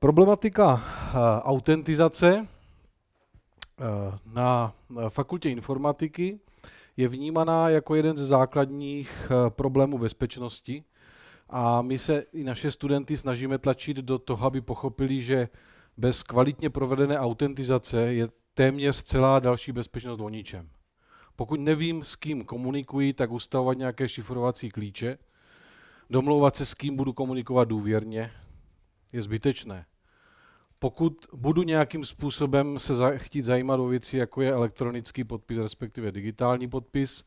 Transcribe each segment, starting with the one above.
Problematika eh, autentizace eh, na eh, fakultě informatiky je vnímaná jako jeden ze základních problémů bezpečnosti a my se i naše studenty snažíme tlačit do toho, aby pochopili, že bez kvalitně provedené autentizace je téměř celá další bezpečnost o ničem. Pokud nevím, s kým komunikuji, tak ustavovat nějaké šifrovací klíče, domlouvat se, s kým budu komunikovat důvěrně, je zbytečné. Pokud budu nějakým způsobem se za, chtít zajímat o věci, jako je elektronický podpis, respektive digitální podpis,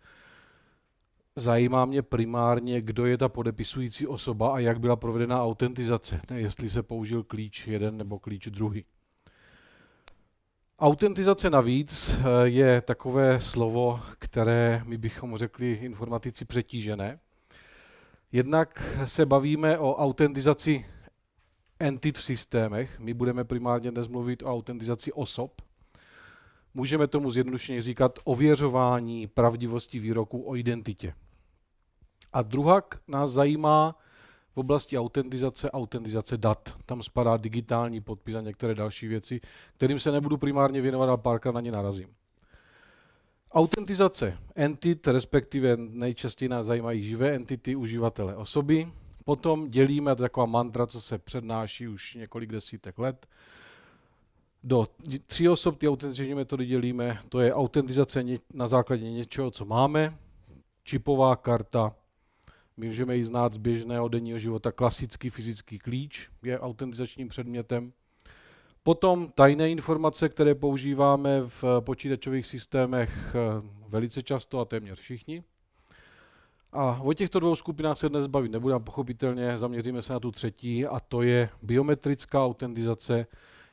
zajímá mě primárně, kdo je ta podepisující osoba a jak byla provedena autentizace, ne jestli se použil klíč jeden nebo klíč druhý. Autentizace navíc eh, je takové slovo, které my bychom řekli informatici přetížené. Jednak se bavíme o autentizaci entit v systémech, my budeme primárně dnes mluvit o autentizaci osob, můžeme tomu zjednodušeně říkat ověřování pravdivosti výroku o identitě. A druhá nás zajímá v oblasti autentizace, autentizace dat. Tam spadá digitální podpis a některé další věci, kterým se nebudu primárně věnovat, ale párkrát na ně narazím. Autentizace entit, respektive nejčastěji nás zajímají živé entity, uživatele, osoby, Potom dělíme, to je taková mantra, co se přednáší už několik desítek let, do tří osob ty autentizační metody dělíme. To je autentizace na základě něčeho, co máme, čipová karta, my můžeme ji znát z běžného denního života, klasický fyzický klíč je autentizačním předmětem. Potom tajné informace, které používáme v počítačových systémech eh, velice často a téměř všichni. A o těchto dvou skupinách se dnes bavit nebudeme, pochopitelně zaměříme se na tu třetí a to je biometrická autentizace.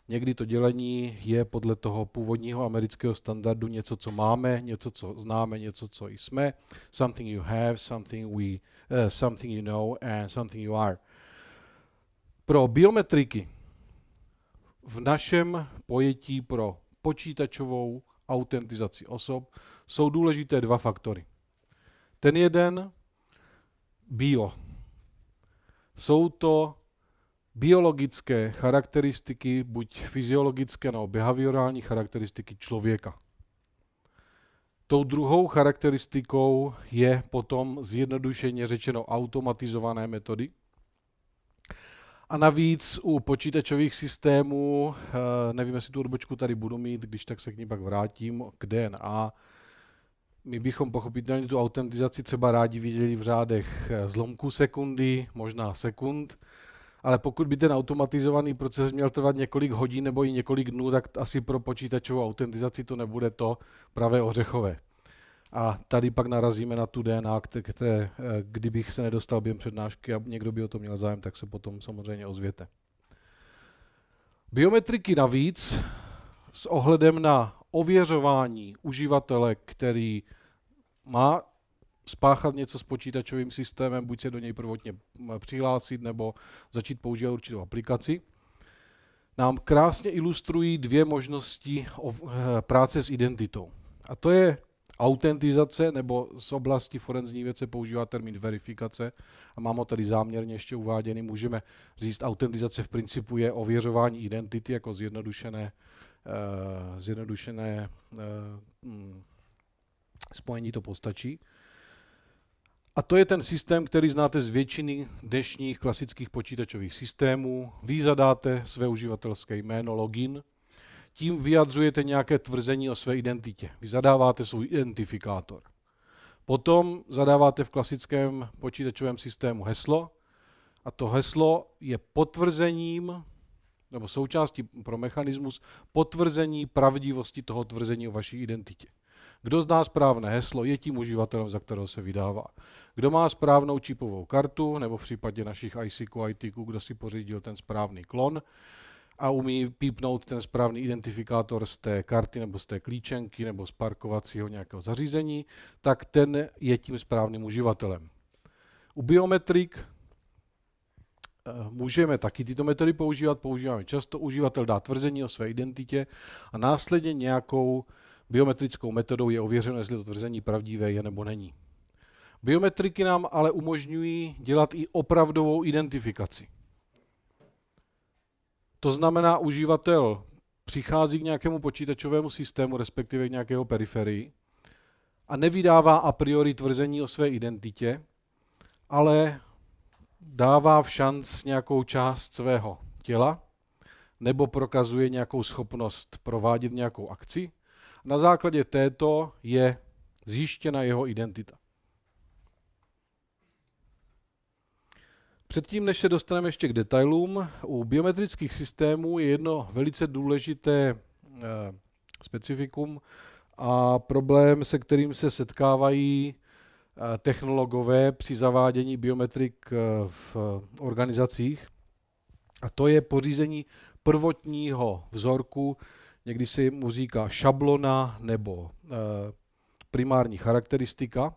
Někdy to dělení je podle toho původního amerického standardu něco, co máme, něco, co známe, něco, co jsme. Something you have, something we, uh, something you know and something you are. Pro biometriky v našem pojetí pro počítačovou autentizaci osob jsou důležité dva faktory. Ten jeden bio. Jsou to biologické charakteristiky, buď fyziologické nebo behaviorální charakteristiky člověka. Tou druhou charakteristikou je potom zjednodušeně řečeno automatizované metody. A navíc u počítačových systémů, eh, nevím, jestli tu odbočku tady budu mít, když tak se k ní pak vrátím, k DNA, my bychom pochopitelně tu autentizaci třeba rádi viděli v řádech eh, zlomků sekundy, možná sekund, ale pokud by ten automatizovaný proces měl trvat několik hodin nebo i několik dnů, tak asi pro počítačovou autentizaci to nebude to pravé ořechové. A tady pak narazíme na tu DNA, které, eh, kdybych se nedostal během přednášky a někdo by o to měl zájem, tak se potom samozřejmě ozvěte. Biometriky navíc s ohledem na ověřování uživatele, který má spáchat něco s počítačovým systémem, buď se do něj prvotně přihlásit nebo začít používat určitou aplikaci, nám krásně ilustrují dvě možnosti eh, práce s identitou. A to je autentizace, nebo z oblasti forenzní věce používá termín verifikace, a mám ho tady záměrně ještě uváděný, můžeme říct, autentizace v principu je ověřování identity jako zjednodušené, eh, zjednodušené eh, mm, spojení to postačí. A to je ten systém, který znáte z většiny dnešních klasických počítačových systémů. Vy zadáte své uživatelské jméno, login, tím vyjadřujete nějaké tvrzení o své identitě. Vy zadáváte svůj identifikátor. Potom zadáváte v klasickém počítačovém systému heslo a to heslo je potvrzením nebo součástí pro mechanismus potvrzení pravdivosti toho tvrzení o vaší identitě. Kdo zná správné heslo, je tím uživatelem, za kterého se vydává. Kdo má správnou čipovou kartu, nebo v případě našich ICQ, ITQ, kdo si pořídil ten správný klon, a umí pípnout ten správný identifikátor z té karty nebo z té klíčenky nebo z parkovacího nějakého zařízení, tak ten je tím správným uživatelem. U biometrik eh, můžeme taky tyto metody používat, používáme často. Uživatel dá tvrzení o své identitě a následně nějakou Biometrickou metodou je ověřeno, jestli to tvrzení pravdivé je nebo není. Biometriky nám ale umožňují dělat i opravdovou identifikaci. To znamená, uživatel přichází k nějakému počítačovému systému, respektive k nějakého periferii a nevydává a priori tvrzení o své identitě, ale dává v šanc nějakou část svého těla nebo prokazuje nějakou schopnost provádět nějakou akci na základě této je zjištěna jeho identita. Předtím, než se dostaneme ještě k detailům, u biometrických systémů je jedno velice důležité eh, specifikum a problém, se kterým se setkávají eh, technologové při zavádění biometrik eh, v organizacích. A to je pořízení prvotního vzorku Někdy se mu říká šablona nebo eh, primární charakteristika.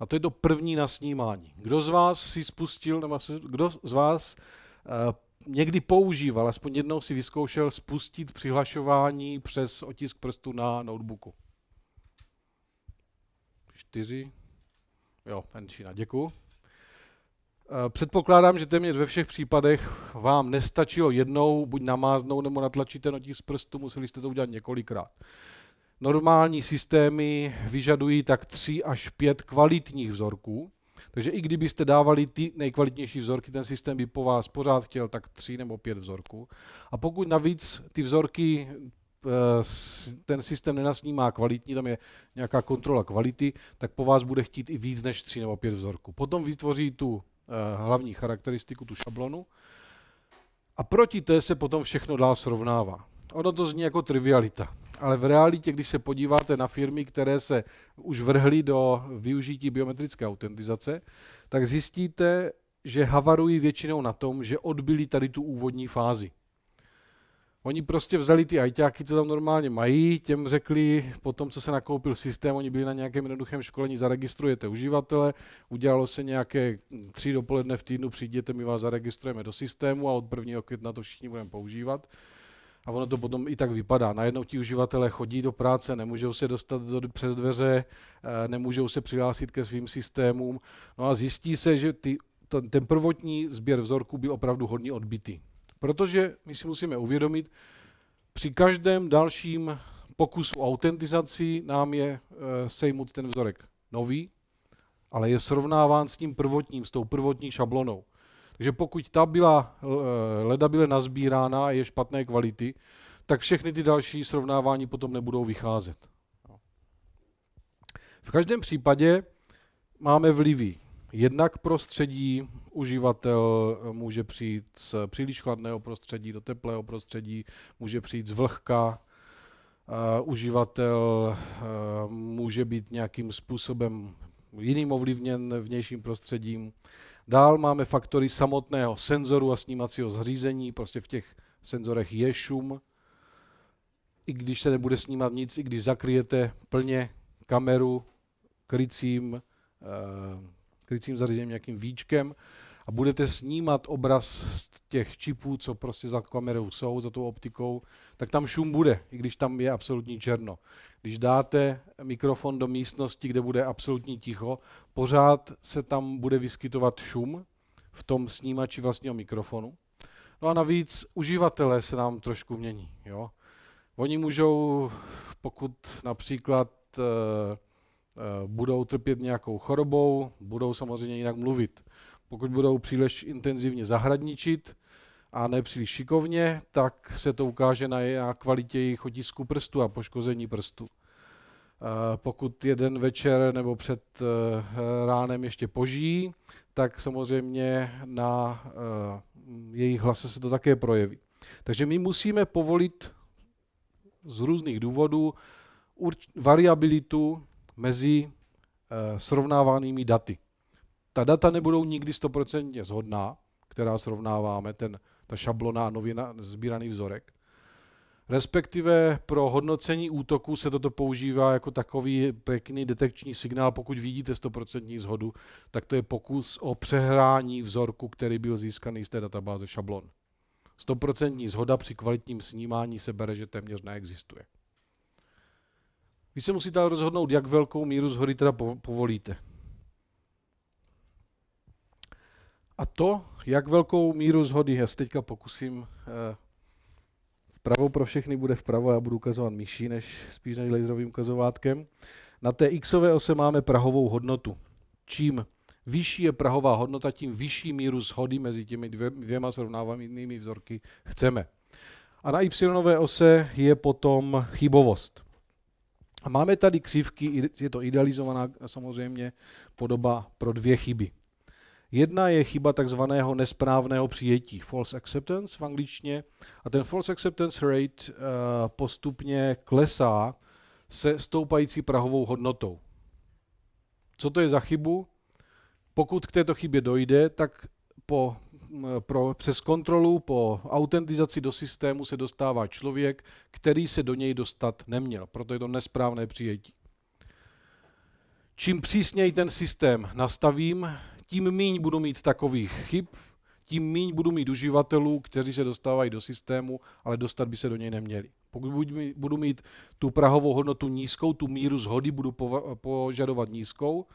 A to je to první nasnímání. Kdo z vás si spustil, nebo kdo z vás eh, někdy používal, aspoň jednou si vyzkoušel spustit přihlašování přes otisk prstu na notebooku? Čtyři. Jo, menšina, děkuji. Eh, předpokládám, že téměř ve všech případech vám nestačilo jednou buď namáznout nebo natlačit ten otisk z prstu, museli jste to udělat několikrát. Normální systémy vyžadují tak 3 až 5 kvalitních vzorků, takže i kdybyste dávali ty nejkvalitnější vzorky, ten systém by po vás pořád chtěl tak 3 nebo 5 vzorků. A pokud navíc ty vzorky eh, ten systém nenasnímá kvalitní, tam je nějaká kontrola kvality, tak po vás bude chtít i víc než 3 nebo 5 vzorků. Potom vytvoří tu Eh, hlavní charakteristiku, tu šablonu. A proti té se potom všechno dál srovnává. Ono to zní jako trivialita, ale v realitě, když se podíváte na firmy, které se už vrhly do využití biometrické autentizace, tak zjistíte, že havarují většinou na tom, že odbyli tady tu úvodní fázi. Oni prostě vzali ty ajťáky, co tam normálně mají, těm řekli, po tom, co se nakoupil systém, oni byli na nějakém jednoduchém školení, zaregistrujete uživatele, udělalo se nějaké tři dopoledne v týdnu, přijděte, my vás zaregistrujeme do systému a od 1. května to všichni budeme používat. A ono to potom i tak vypadá. Najednou ti uživatelé chodí do práce, nemůžou se dostat do, přes dveře, eh, nemůžou se přihlásit ke svým systémům. No a zjistí se, že ty, ten, ten prvotní sběr vzorků byl opravdu hodně odbitý. Protože my si musíme uvědomit, při každém dalším pokusu o autentizaci nám je eh, sejmut ten vzorek nový, ale je srovnáván s tím prvotním, s tou prvotní šablonou. Takže pokud ta byla eh, leda byla nazbírána a je špatné kvality, tak všechny ty další srovnávání potom nebudou vycházet. V každém případě máme vlivy. Jednak prostředí, uživatel eh, může přijít z příliš chladného prostředí do teplého prostředí, může přijít z vlhka, uh, eh, uživatel uh, může být nějakým způsobem jiným ovlivněn vnějším prostředím. Dál máme faktory samotného senzoru a snímacího zařízení, prostě v těch senzorech je šum, i když se nebude snímat nic, i když zakryjete plně kameru krycím, uh, krycím zařízením, nějakým víčkem a budete snímat obraz z těch čipů, co prostě za kamerou jsou, za tou optikou, tak tam šum bude, i když tam je absolutní černo. Když dáte mikrofon do místnosti, kde bude absolutní ticho, pořád se tam bude vyskytovat šum v tom snímači vlastního mikrofonu. No a navíc uživatelé se nám trošku mění. Jo? Oni můžou, pokud například eh, Eh, budou trpět nějakou chorobou, budou samozřejmě jinak mluvit. Pokud budou příliš intenzivně zahradničit a nepříliš šikovně, tak se to ukáže na, na kvalitě jejich otisku prstu a poškození prstu. Eh, pokud jeden večer nebo před eh, ránem ještě požijí, tak samozřejmě na jejich hlase se to také projeví. Takže my musíme povolit z různých důvodů variabilitu mezi eh, srovnávanými daty. Ta data nebudou nikdy stoprocentně zhodná, která srovnáváme, ten, ta šablona a nově sbíraný vzorek. Respektive pro hodnocení útoku se toto používá jako takový pěkný detekční signál. Pokud vidíte 100% zhodu, tak to je pokus o přehrání vzorku, který byl získaný z té databáze šablon. 100% zhoda při kvalitním snímání se bere, že téměř neexistuje. Vy se musíte rozhodnout, jak velkou míru z hory teda povolíte. A to, jak velkou míru zhody, já se teďka pokusím, eh, vpravo pro všechny bude vpravo, já budu ukazovat myší, než spíš než laserovým ukazovátkem. Na té xové ose máme prahovou hodnotu. Čím vyšší je prahová hodnota, tím vyšší míru zhody mezi těmi dvě, dvěma srovnávanými vzorky chceme. A na y ose je potom chybovost. A máme tady křivky, je to idealizovaná samozřejmě podoba pro dvě chyby. Jedna je chyba takzvaného nesprávného přijetí, false acceptance v angličtině, a ten false acceptance rate eh, postupně klesá se stoupající prahovou hodnotou. Co to je za chybu? Pokud k této chybě dojde, tak po pro, přes kontrolu po autentizaci do systému se dostává člověk, který se do něj dostat neměl. Proto je to nesprávné přijetí. Čím přísněji ten systém nastavím, tím míň budu mít takových chyb, tím míň budu mít uživatelů, kteří se dostávají do systému, ale dostat by se do něj neměli. Pokud budu mít tu prahovou hodnotu nízkou, tu míru zhody budu požadovat nízkou,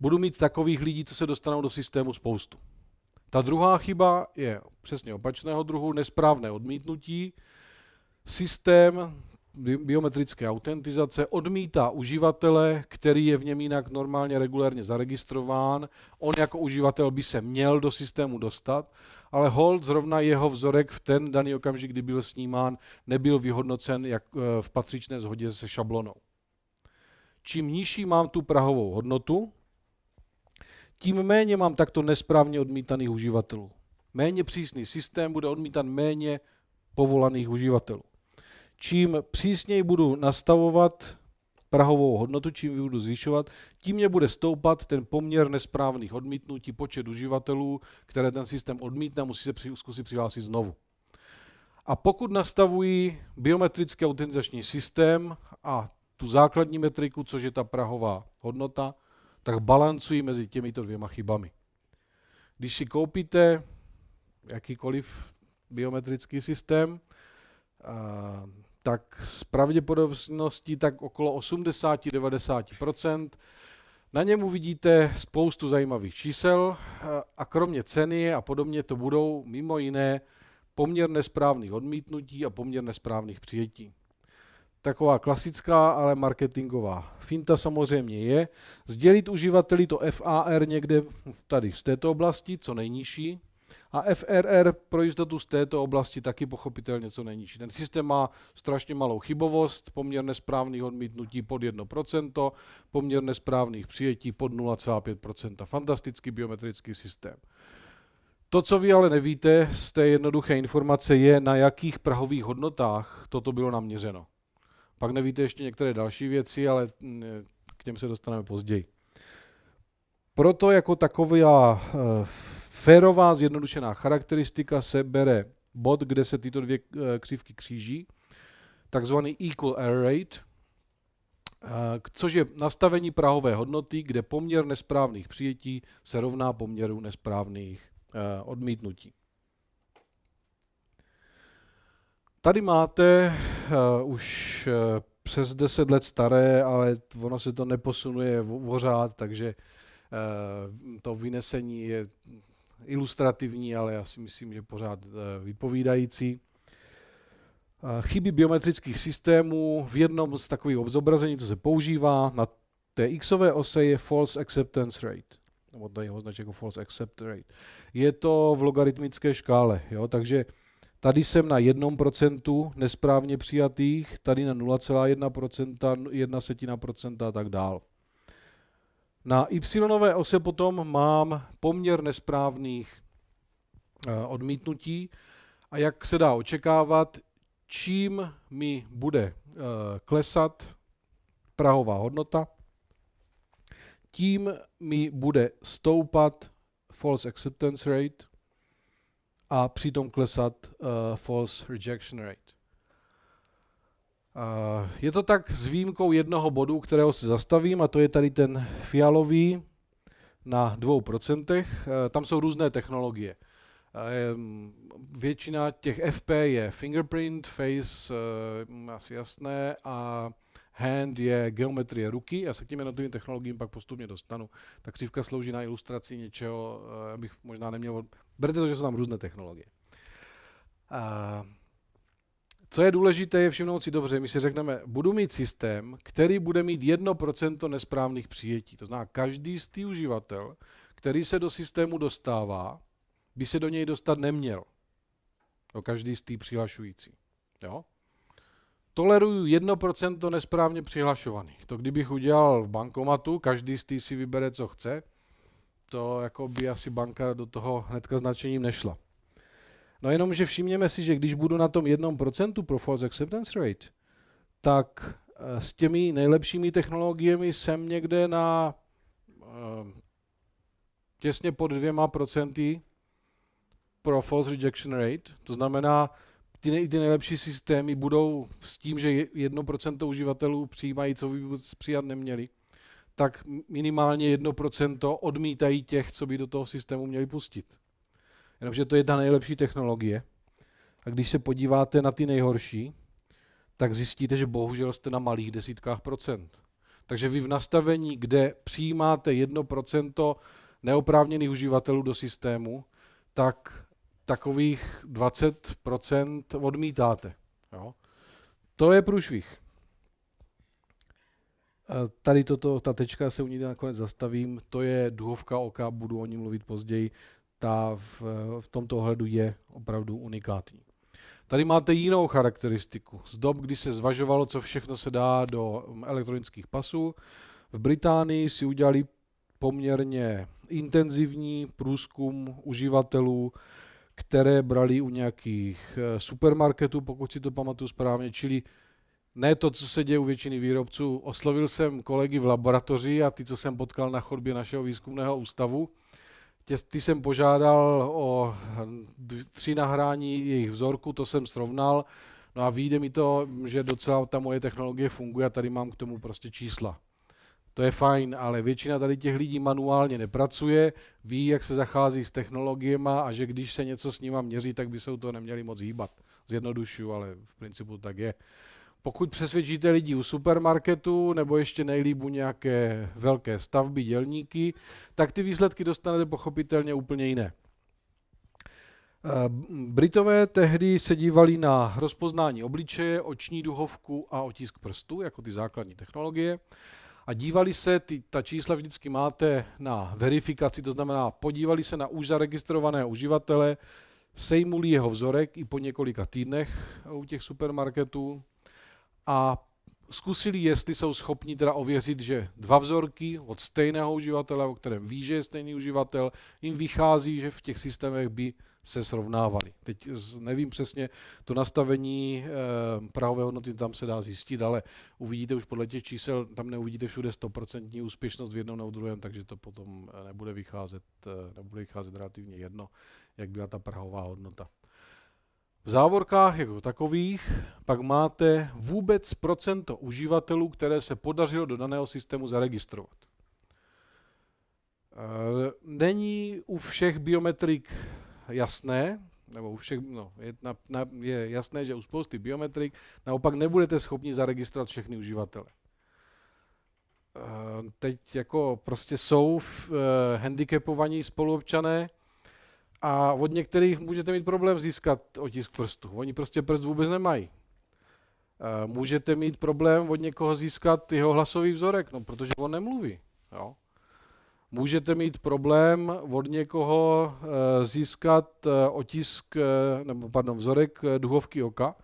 budu mít takových lidí, co se dostanou do systému spoustu. Ta druhá chyba je přesně opačného druhu, nesprávné odmítnutí. Systém biometrické autentizace odmítá uživatele, který je v něm jinak normálně regulérně zaregistrován. On jako uživatel by se měl do systému dostat, ale hold zrovna jeho vzorek v ten daný okamžik, kdy byl snímán, nebyl vyhodnocen jak eh, v patřičné shodě se šablonou. Čím nižší mám tu prahovou hodnotu, tím méně mám takto nesprávně odmítaných uživatelů. Méně přísný systém bude odmítat méně povolaných uživatelů. Čím přísněji budu nastavovat prahovou hodnotu, čím ji budu zvyšovat, tím mě bude stoupat ten poměr nesprávných odmítnutí, počet uživatelů, které ten systém odmítne, musí se při, zkusit přihlásit znovu. A pokud nastavují biometrický autentizační systém a tu základní metriku, což je ta prahová hodnota, tak balancují mezi těmito dvěma chybami. Když si koupíte jakýkoliv biometrický systém, tak s pravděpodobností tak okolo 80-90 Na něm uvidíte spoustu zajímavých čísel a kromě ceny a podobně to budou mimo jiné poměr nesprávných odmítnutí a poměr nesprávných přijetí taková klasická, ale marketingová. Finta samozřejmě je sdělit uživateli to FAR někde tady z této oblasti, co nejnižší, a FRR pro jistotu z této oblasti taky pochopitelně co nejnižší. Ten systém má strašně malou chybovost, poměr nesprávných odmítnutí pod 1%, poměr nesprávných přijetí pod 0,5%. Fantastický biometrický systém. To, co vy ale nevíte z té jednoduché informace, je, na jakých prahových hodnotách toto bylo naměřeno. Pak nevíte ještě některé další věci, ale mm, k těm se dostaneme později. Proto jako taková eh, férová zjednodušená charakteristika se bere bod, kde se tyto dvě eh, křivky kříží, takzvaný equal error rate, eh, což je nastavení prahové hodnoty, kde poměr nesprávných přijetí se rovná poměru nesprávných odmítnutí. Tady máte uh, už uh, přes 10 let staré, ale ono se to neposunuje pořád, takže uh, to vynesení je ilustrativní, ale já si myslím, že pořád uh, vypovídající. chyby biometrických systémů v jednom z takových obzobrazení, co se používá, na té xové ose je false acceptance rate, nebo tady ho označí jako false accept rate. Je to v logaritmické škále, jo? takže Tady jsem na 1% nesprávně přijatých, tady na 0,1%, 1 setina procenta a tak dál. Na y ose potom mám poměr nesprávných eh, odmítnutí a jak se dá očekávat, čím mi bude eh, klesat prahová hodnota, tím mi bude stoupat false acceptance rate, a přitom klesat uh, false rejection rate. Uh, je to tak s výjimkou jednoho bodu, kterého si zastavím, a to je tady ten fialový na 2%. Uh, eh, tam jsou různé technologie. Mm, většina těch FP je fingerprint, face, asi jasné, a hand je geometrie ruky, já se k těm jednotlivým technologiím pak postupně dostanu. Ta křivka slouží na ilustraci něčeho, eh, abych možná neměl... Berte to, že jsou tam různé technologie. A eh, co je důležité, je všimnout si dobře, my si řekneme, budu mít systém, který bude mít 1% nesprávných přijetí. To znamená, každý z těch uživatel, který se do systému dostává, by se do něj dostat neměl. To každý z těch přihlašující. Jo? toleruju 1% nesprávně přihlašovaných. To kdybych udělal v bankomatu, každý z tý si vybere, co chce, to jako by asi banka do toho hnedka značením nešla. No jenom, že všimněme si, že když budu na tom 1% pro false acceptance rate, tak eh, s těmi nejlepšími technologiemi jsem někde na eh, těsně pod dvěma procenty pro false rejection rate. To znamená, ty, nej, ty nejlepší systémy budou s tím, že 1% uživatelů přijímají, co by vůbec přijat neměli, tak minimálně 1% odmítají těch, co by do toho systému měli pustit. Jenomže to je ta nejlepší technologie. A když se podíváte na ty nejhorší, tak zjistíte, že bohužel jste na malých desítkách procent. Takže vy v nastavení, kde přijímáte 1% neoprávněných uživatelů do systému, tak takových 20% odmítáte. Jo? To je průšvih. Eh, tady toto, ta tečka se u ní nakonec zastavím, to je duhovka oka, budu o ní mluvit později, ta v, v tomto ohledu je opravdu unikátní. Tady máte jinou charakteristiku. Z dob, kdy se zvažovalo, co všechno se dá do mm, elektronických pasů, v Británii si udělali poměrně intenzivní průzkum uživatelů, které brali u nějakých eh, supermarketů, pokud si to pamatuju správně, čili ne to, co se děje u většiny výrobců. Oslovil jsem kolegy v laboratoři a ty, co jsem potkal na chodbě našeho výzkumného ústavu, tě, ty jsem požádal o tři nahrání jejich vzorku, to jsem srovnal, no a vyjde mi to, že docela ta moje technologie funguje a tady mám k tomu prostě čísla to je fajn, ale většina tady těch lidí manuálně nepracuje, ví, jak se zachází s technologiemi a že když se něco s nima měří, tak by se u toho neměli moc hýbat. Zjednodušuju, ale v principu tak je. Pokud přesvědčíte lidi u supermarketu nebo ještě nejlíbu nějaké velké stavby, dělníky, tak ty výsledky dostanete pochopitelně úplně jiné. Eh, Britové tehdy se dívali na rozpoznání obličeje, oční duhovku a otisk prstů jako ty základní technologie a dívali se, ty, ta čísla vždycky máte na verifikaci, to znamená, podívali se na už zaregistrované uživatele, sejmuli jeho vzorek i po několika týdnech u těch supermarketů a zkusili, jestli jsou schopni teda ověřit, že dva vzorky od stejného uživatele, o kterém ví, že je stejný uživatel, jim vychází, že v těch systémech by se srovnávaly. Teď nevím přesně, to nastavení eh, prahové hodnoty tam se dá zjistit, ale uvidíte už podle těch čísel, tam neuvidíte všude 100% úspěšnost v jednom nebo druhém, takže to potom eh, nebude vycházet, eh, nebude vycházet relativně jedno, jak byla ta prahová hodnota. V závorkách jako takových pak máte vůbec procento uživatelů, které se podařilo do daného systému zaregistrovat. Není u všech biometrik jasné, nebo u všech, no, je, na, na, je jasné, že u spousty biometrik naopak nebudete schopni zaregistrovat všechny uživatele. E, teď jako prostě jsou v, e, handicapovaní spoluobčané a od některých můžete mít problém získat otisk prstu. Oni prostě prst vůbec nemají. E, můžete mít problém od někoho získat jeho hlasový vzorek, no, protože on nemluví. Jo? můžete mít problém od někoho eh, získat eh, otisk, eh, nebo pardon, vzorek duhovky oka,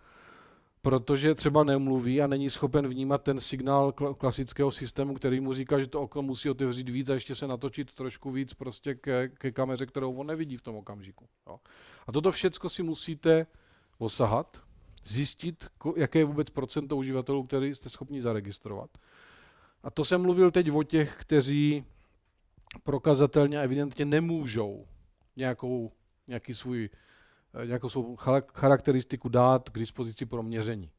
protože třeba nemluví a není schopen vnímat ten signál klasického systému, který mu říká, že to oko musí otevřít víc a ještě se natočit trošku víc prostě ke, ke kameře, kterou on nevidí v tom okamžiku. Jo. A toto všecko si musíte osahat, zjistit, jaké je vůbec procento uživatelů, který jste schopni zaregistrovat. A to jsem mluvil teď o těch, kteří prokazatelně a evidentně nemůžou nějakou, nějaký svůj, eh, nějakou svou charakteristiku dát k dispozici pro měření.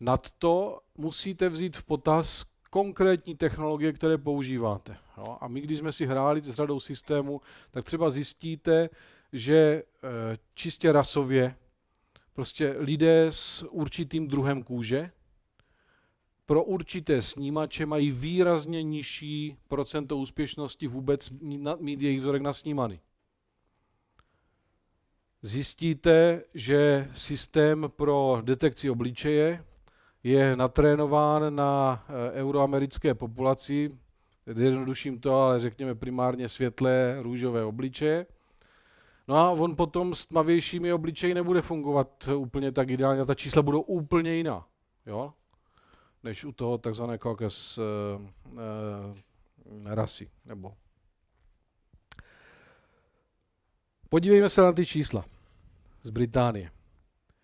Nad to musíte vzít v potaz konkrétní technologie, které používáte. No, A my, když jsme si hráli s řadou systémů, tak třeba zjistíte, že eh, čistě rasově prostě lidé s určitým druhem kůže pro určité snímače mají výrazně nižší procento úspěšnosti vůbec mít jejich vzorek nasnímaný. Zjistíte, že systém pro detekci obličeje je natrénován na eh, euroamerické populaci, jednoduším to, ale řekněme primárně světlé růžové obličeje. No a on potom s tmavějšími obličeji nebude fungovat úplně tak ideálně, ta čísla budou úplně jiná. Jo? než u toho takzvané Caucus eh, eh, rasy. Nebo. Podívejme se na ty čísla z Británie.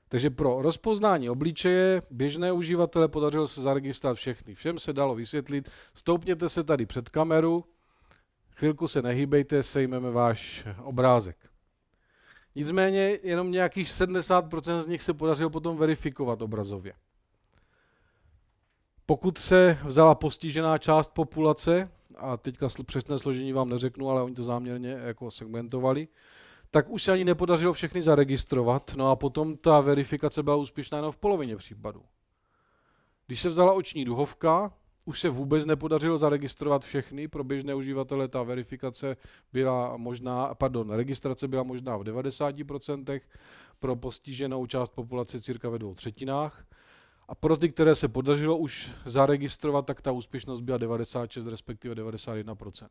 Takže pro rozpoznání obličeje běžné uživatele podařilo se zaregistrovat všechny. Všem se dalo vysvětlit, stoupněte se tady před kameru, chvilku se nehýbejte, sejmeme váš obrázek. Nicméně jenom nějakých 70% z nich se podařilo potom verifikovat obrazově. Pokud se vzala postižená část populace, a teďka přesné složení vám neřeknu, ale oni to záměrně jako segmentovali, tak už se ani nepodařilo všechny zaregistrovat, no a potom ta verifikace byla úspěšná jenom v polovině případů. Když se vzala oční duhovka, už se vůbec nepodařilo zaregistrovat všechny, pro běžné uživatele ta verifikace byla možná, pardon, registrace byla možná v 90%, pro postiženou část populace cirka ve dvou třetinách a pro ty, které se podařilo už zaregistrovat, tak ta úspěšnost byla 96, respektive 91%.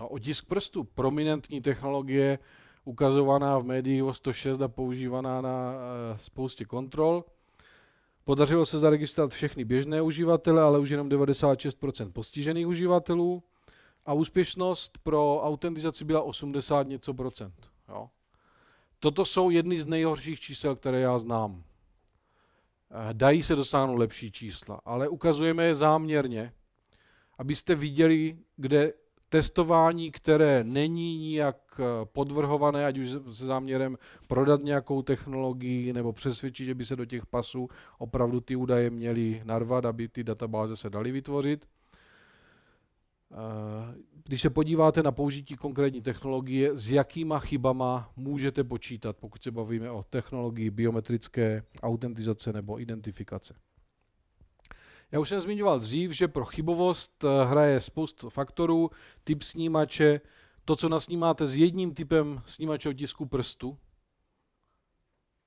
No otisk prstu, prominentní technologie, ukazovaná v médiích o 106 a používaná na eh, spoustě kontrol. Podařilo se zaregistrovat všechny běžné uživatele, ale už jenom 96% postižených uživatelů. A úspěšnost pro autentizaci byla 80 něco procent. Jo. Toto jsou jedny z nejhorších čísel, které já znám dají se dosáhnout lepší čísla, ale ukazujeme je záměrně, abyste viděli, kde testování, které není nijak eh, podvrhované, ať už se záměrem prodat nějakou technologii nebo přesvědčit, že by se do těch pasů opravdu ty údaje měly narvat, aby ty databáze se daly vytvořit, když se podíváte na použití konkrétní technologie, s jakýma chybama můžete počítat, pokud se bavíme o technologii biometrické autentizace nebo identifikace. Já už jsem zmiňoval dřív, že pro chybovost eh, hraje spoustu faktorů, typ snímače, to, co nasnímáte s jedním typem snímače otisku prstu.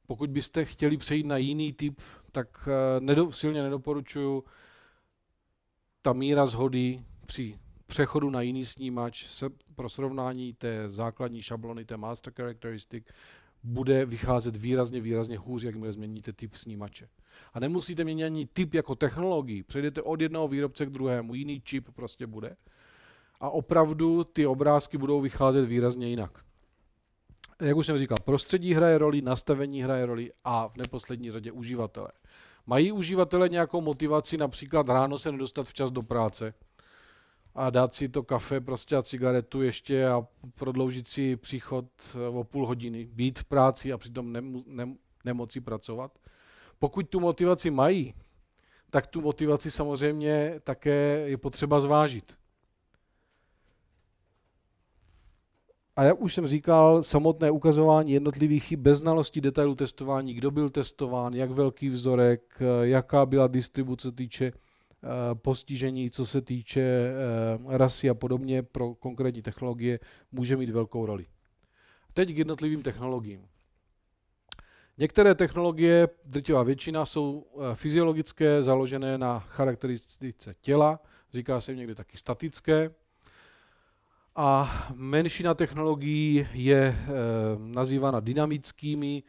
Pokud byste chtěli přejít na jiný typ, tak eh, nedo, silně nedoporučuju. Ta míra zhody při přechodu na jiný snímač se pro srovnání té základní šablony, té master characteristic, bude vycházet výrazně, výrazně hůř, jakmile změníte typ snímače. A nemusíte měnit ani typ jako technologii. Přejdete od jednoho výrobce k druhému, jiný čip prostě bude. A opravdu ty obrázky budou vycházet výrazně jinak. Jak už jsem říkal, prostředí hraje roli, nastavení hraje roli a v neposlední řadě uživatelé Mají uživatelé nějakou motivaci například ráno se nedostat včas do práce, a dát si to kafe prostě a cigaretu ještě a prodloužit si příchod eh, o půl hodiny. Být v práci a přitom nemu, ne, nemoci pracovat. Pokud tu motivaci mají, tak tu motivaci samozřejmě také je potřeba zvážit. A jak už jsem říkal, samotné ukazování jednotlivých chyb bez znalosti detailů testování, kdo byl testován, jak velký vzorek, eh, jaká byla distribuce týče Eh, postižení, co se týče eh, rasy a podobně pro konkrétní technologie, může mít velkou roli. Teď k jednotlivým technologiím. Některé technologie, drtivá většina, jsou eh, fyziologické, založené na charakteristice těla, říká se jim někdy taky statické. A menšina technologií je nazývána dynamickými,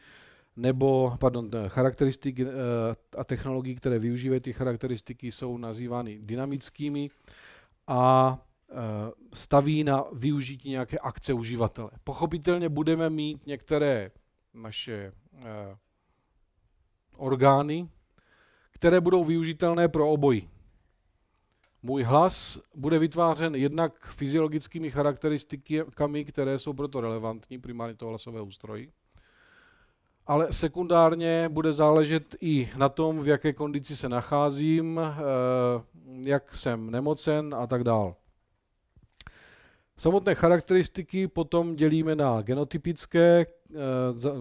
nebo pardon, eh, charakteristik eh, a technologií, které využívají ty charakteristiky, jsou nazývány dynamickými a eh, staví na využití nějaké akce uživatele. Pochopitelně budeme mít některé naše orgány, které budou využitelné pro obojí. Můj hlas bude vytvářen jednak fyziologickými charakteristikami, které jsou proto relevantní, primárně to hlasové ústrojí, ale sekundárně bude záležet i na tom, v jaké kondici se nacházím, eh, jak jsem nemocen a tak dál. Samotné charakteristiky potom dělíme na genotypické, eh,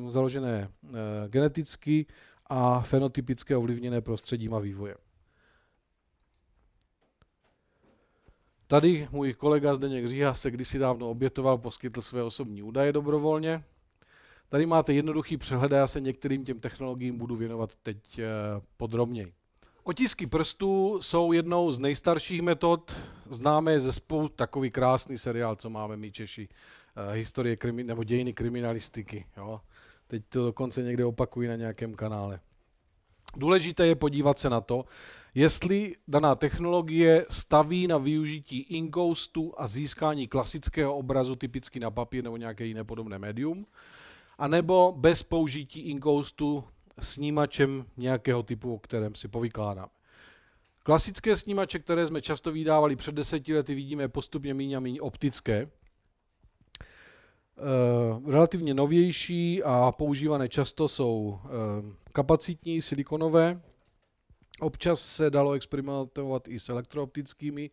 založené eh, geneticky a fenotypické ovlivněné prostředím a vývojem. Tady můj kolega Zdeněk Říha se kdysi dávno obětoval, poskytl své osobní údaje dobrovolně. Tady máte jednoduchý přehled a já se některým těm technologiím budu věnovat teď eh, podrobněji. Otisky prstů jsou jednou z nejstarších metod, známé ze spolu takový krásný seriál, co máme my Češi, eh, historie krimi- nebo dějiny kriminalistiky. Jo? Teď to dokonce někde opakují na nějakém kanále. Důležité je podívat se na to, jestli daná technologie staví na využití inkoustu a získání klasického obrazu typicky na papír nebo nějaké jiné podobné médium, anebo bez použití inkoustu snímačem nějakého typu, o kterém si povykládáme. Klasické snímače, které jsme často vydávali před deseti lety, vidíme postupně méně a méně optické. E, relativně novější a používané často jsou e, kapacitní silikonové. Občas se dalo experimentovat i s elektrooptickými.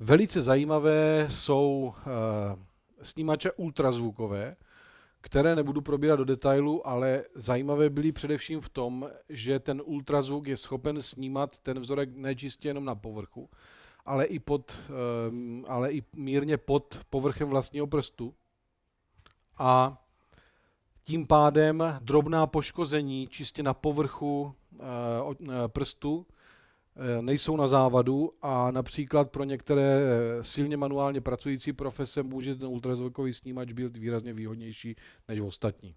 Velice zajímavé jsou e, snímače ultrazvukové, které nebudu probírat do detailu, ale zajímavé byly především v tom, že ten ultrazvuk je schopen snímat ten vzorek nečistě jenom na povrchu, ale i, pod, ehm, ale i mírně pod povrchem vlastního prstu. A tím pádem drobná poškození čistě na povrchu eh, eh, prstu Eh, nejsou na závadu a například pro některé eh, silně manuálně pracující profese může ten ultrazvukový snímač být výrazně výhodnější než ostatní.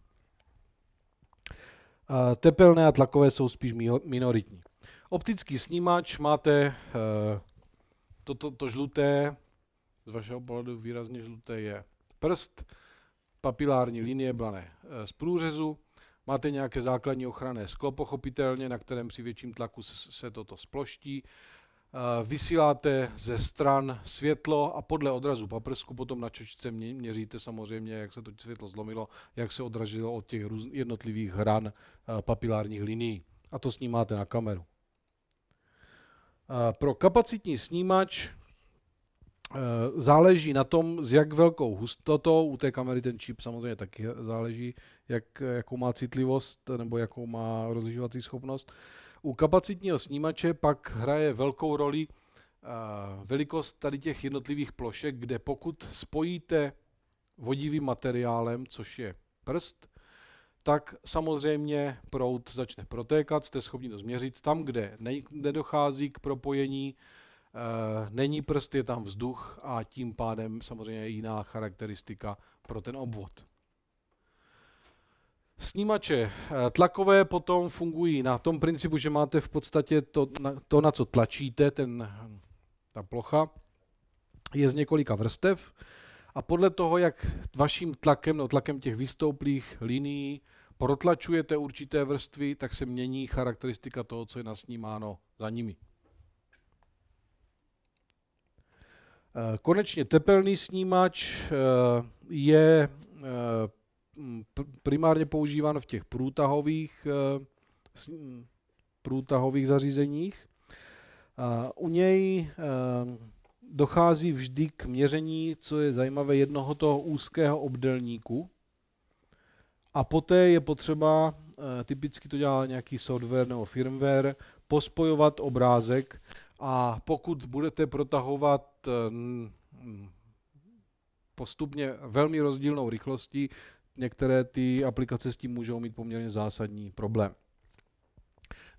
Eh, tepelné a tlakové jsou spíš minoritní. Optický snímač máte toto to, to žluté, z vašeho pohledu výrazně žluté je prst, papilární linie blané z průřezu, Máte nějaké základní ochranné sklo, pochopitelně, na kterém při větším tlaku se, se toto sploští. Eh, vysíláte ze stran světlo a podle odrazu paprsku potom na čočce měříte samozřejmě, jak se to světlo zlomilo, jak se odražilo od těch jednotlivých hran eh, papilárních linií. A to snímáte na kameru. Eh, pro kapacitní snímač Eh, záleží na tom, s jak velkou hustotou, u té kamery ten čip samozřejmě taky záleží, jak, jakou má citlivost nebo jakou má rozlišovací schopnost. U kapacitního snímače pak hraje velkou roli eh, velikost tady těch jednotlivých plošek, kde pokud spojíte vodivým materiálem, což je prst, tak samozřejmě proud začne protékat, jste schopni to změřit. Tam, kde nedochází k propojení, Eh, není prst, je tam vzduch a tím pádem samozřejmě jiná charakteristika pro ten obvod. Snímače eh, tlakové potom fungují na tom principu, že máte v podstatě to, na, to na co tlačíte, ten, ta plocha, je z několika vrstev a podle toho, jak vaším tlakem, no tlakem těch vystouplých linií protlačujete určité vrstvy, tak se mění charakteristika toho, co je nasnímáno za nimi. Eh, konečně tepelný snímač eh, je eh, primárně používán v těch průtahových, průtahových zařízeních. U něj dochází vždy k měření, co je zajímavé, jednoho toho úzkého obdelníku. A poté je potřeba, typicky to dělá nějaký software nebo firmware, pospojovat obrázek a pokud budete protahovat eh, mm, postupně velmi rozdílnou rychlostí, některé ty aplikace s tím můžou mít poměrně zásadní problém.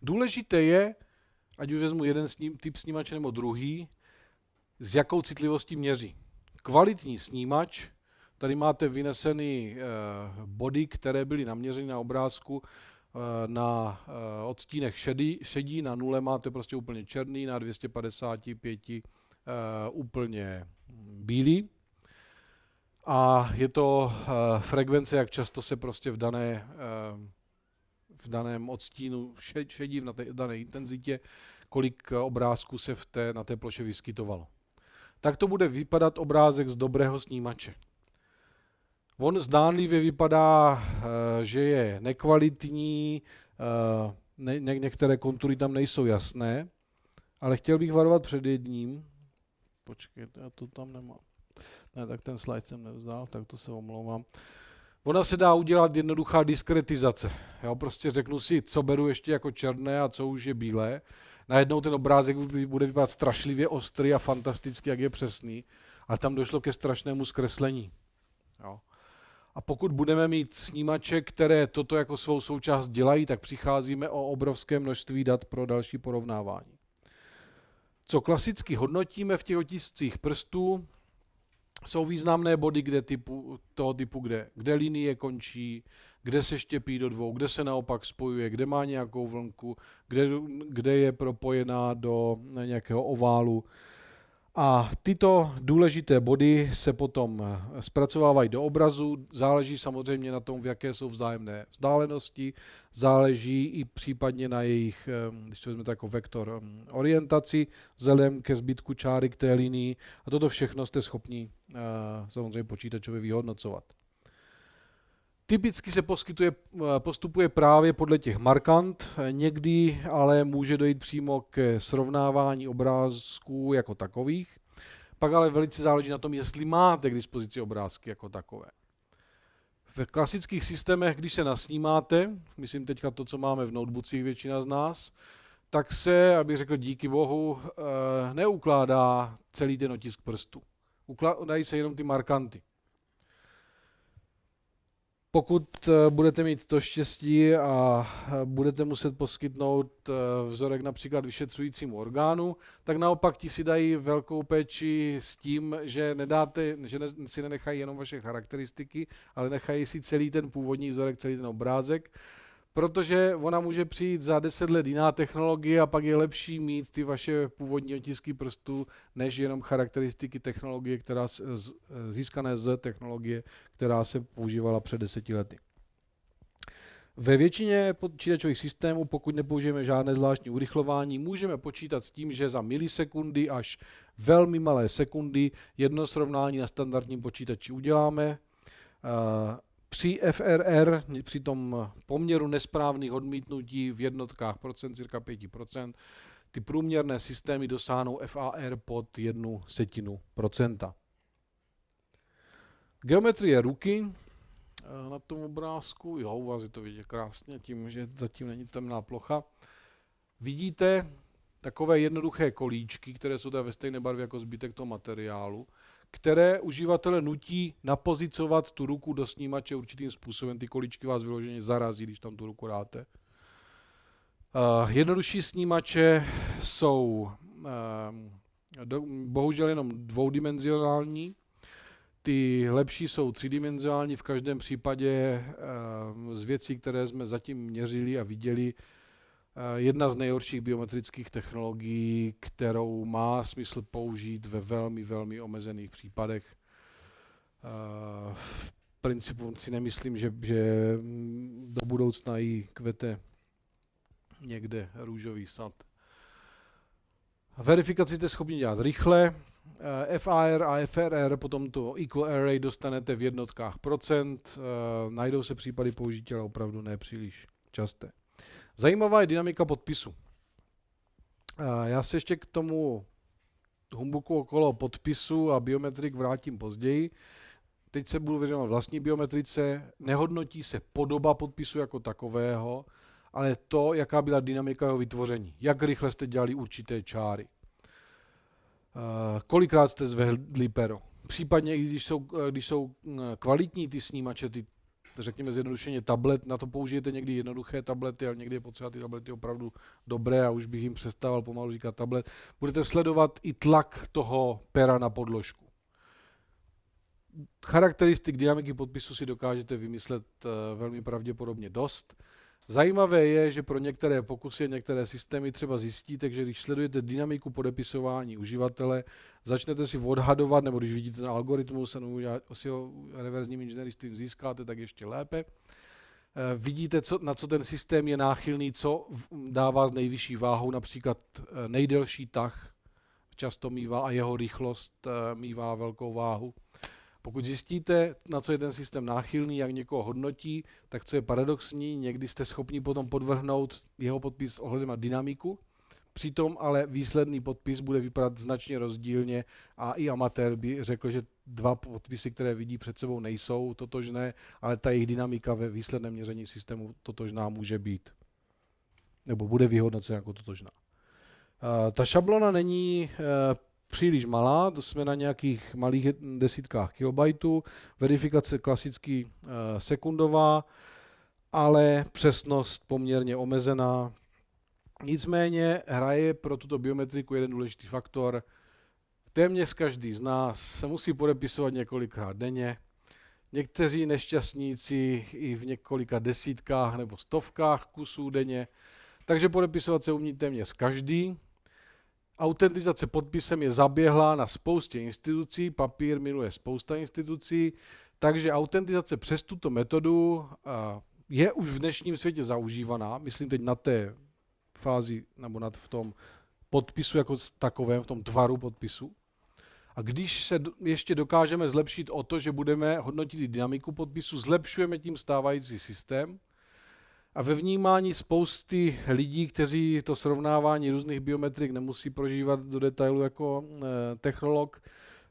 Důležité je, ať už vezmu jeden sním, typ snímače nebo druhý, s jakou citlivostí měří. Kvalitní snímač, tady máte vynesený eh, body, které byly naměřeny na obrázku, Eh, na eh, odstínech šedý, šedí, na nule máte prostě úplně černý, na 255 eh, úplně bílý. A je to frekvence, jak často se prostě v dané v daném odstínu šedí, na dané intenzitě, kolik obrázků se v té, na té ploše vyskytovalo. Tak to bude vypadat obrázek z dobrého snímače. On zdánlivě vypadá, eh, že je nekvalitní, eh, některé kontury tam nejsou jasné, ale chtěl bych varovat před jedním. Počkejte, já to tam nemám. Ne, tak ten slide jsem nevzdal, tak to se omlouvám. Ona se dá udělat jednoduchá diskretizace. Já prostě řeknu si, co beru ještě jako černé a co už je bílé. Najednou ten obrázek bude vypadat strašlivě ostrý a fantastický, jak je přesný. A tam došlo ke strašnému zkreslení. Jo. A pokud budeme mít snímače, které toto jako svou součást dělají, tak přicházíme o obrovské množství dat pro další porovnávání. Co klasicky hodnotíme v těch otiscích prstů, jsou významné body kde typu, toho typu, kde, kde linie končí, kde se štěpí do dvou, kde se naopak spojuje, kde má nějakou vlnku, kde, kde je propojená do nějakého oválu a tyto důležité body se potom eh, zpracovávají do obrazu, záleží samozřejmě na tom, v jaké jsou vzájemné vzdálenosti, záleží i případně na jejich, eh, když to vezmeme jako vektor, mm, orientaci zelem ke zbytku čáry k té linii a toto všechno jste schopni eh, samozřejmě počítačově vyhodnocovat. Typicky se poskytuje, eh, postupuje právě podle těch markant, někdy ale může dojít přímo k srovnávání obrázků jako takových. Pak ale velice záleží na tom, jestli máte k dispozici obrázky jako takové. V klasických systémech, když se nasnímáte, myslím teďka to, co máme v notebookích většina z nás, tak se, abych řekl díky bohu, eh, neukládá celý ten otisk prstu. Ukládají se jenom ty markanty. Pokud eh, budete mít to štěstí a eh, budete muset poskytnout eh, vzorek například vyšetřujícímu orgánu, tak naopak ti si dají velkou péči s tím, že, nedáte, že si nenechají jenom vaše charakteristiky, ale nechají si celý ten původní vzorek, celý ten obrázek protože ona může přijít za deset let jiná technologie a pak je lepší mít ty vaše původní otisky prstů, než jenom charakteristiky technologie, která z, z, získané z technologie, která se používala před deseti lety. Ve většině počítačových systémů, pokud nepoužijeme žádné zvláštní urychlování, můžeme počítat s tím, že za milisekundy až velmi malé sekundy jedno srovnání na standardním počítači uděláme při FRR, při tom poměru nesprávných odmítnutí v jednotkách procent, cirka 5%, ty průměrné systémy dosáhnou FAR pod jednu setinu procenta. Geometrie ruky eh, na tom obrázku, jo, u vás je to vidět krásně tím, že zatím není temná plocha. Vidíte takové jednoduché kolíčky, které jsou tady ve stejné barvě jako zbytek toho materiálu které uživatele nutí napozicovat tu ruku do snímače určitým způsobem. Ty količky vás vyloženě zarazí, když tam tu ruku dáte. Eh, jednodušší snímače jsou eh, bohužel jenom dvoudimenzionální. Ty lepší jsou třidimenzionální. V každém případě eh, z věcí, které jsme zatím měřili a viděli, Eh, jedna z nejhorších biometrických technologií, kterou má smysl použít ve velmi, velmi omezených případech. Eh, v principu si nemyslím, že, že do budoucna jí kvete někde růžový sad. Verifikaci jste schopni dělat rychle. Eh, FAR a FRR, potom to Equal Array dostanete v jednotkách procent. Najdou se případy použití, ale opravdu nepříliš časté. Zajímavá je dynamika podpisu. Já se ještě k tomu humbuku okolo podpisu a biometrik vrátím později. Teď se budu věřovat vlastní biometrice, nehodnotí se podoba podpisu jako takového, ale to, jaká byla dynamika jeho vytvoření, jak rychle jste dělali určité čáry, kolikrát jste zvedli pero, případně když jsou, když jsou mm, kvalitní ty snímače, ty řekněme zjednodušeně, tablet, na to použijete někdy jednoduché tablety, ale někdy je potřeba ty tablety opravdu dobré a už bych jim přestával pomalu říkat tablet. Budete sledovat i tlak toho pera na podložku. Charakteristik dynamiky podpisu si dokážete vymyslet eh, velmi pravděpodobně dost. Zajímavé je, že pro některé pokusy a některé systémy třeba zjistíte, že když sledujete dynamiku podepisování uživatele, začnete si odhadovat, nebo když vidíte ten algoritmus a si ho reverzním inženýrstvím získáte, tak ještě lépe. Eh, vidíte, co, na co ten systém je náchylný, co dává s nejvyšší váhou, například eh, nejdelší tah často mývá a jeho rychlost eh, mývá velkou váhu. Pokud zjistíte, na co je ten systém náchylný, jak někoho hodnotí, tak co je paradoxní, někdy jste schopni potom podvrhnout jeho podpis ohledem na dynamiku, přitom ale výsledný podpis bude vypadat značně rozdílně a i amatér by řekl, že dva podpisy, které vidí před sebou, nejsou totožné, ale ta jejich dynamika ve výsledném měření systému totožná může být. Nebo bude vyhodnocena jako totožná. Eh, ta šablona není eh, příliš malá, to jsme na nějakých malých desítkách kilobajtů, verifikace klasicky eh, sekundová, ale přesnost poměrně omezená. Nicméně hraje pro tuto biometriku jeden důležitý faktor. Téměř každý z nás se musí podepisovat několikrát denně. Někteří nešťastníci i v několika desítkách nebo stovkách kusů denně. Takže podepisovat se umí téměř každý, Autentizace podpisem je zaběhlá na spoustě institucí, papír miluje spousta institucí, takže autentizace přes tuto metodu eh, je už v dnešním světě zaužívaná, myslím teď na té fázi nebo nad v tom podpisu jako takovém, v tom tvaru podpisu. A když se ještě dokážeme zlepšit o to, že budeme hodnotit dynamiku podpisu, zlepšujeme tím stávající systém, a ve vnímání spousty lidí, kteří to srovnávání různých biometrik nemusí prožívat do detailu jako eh, technolog,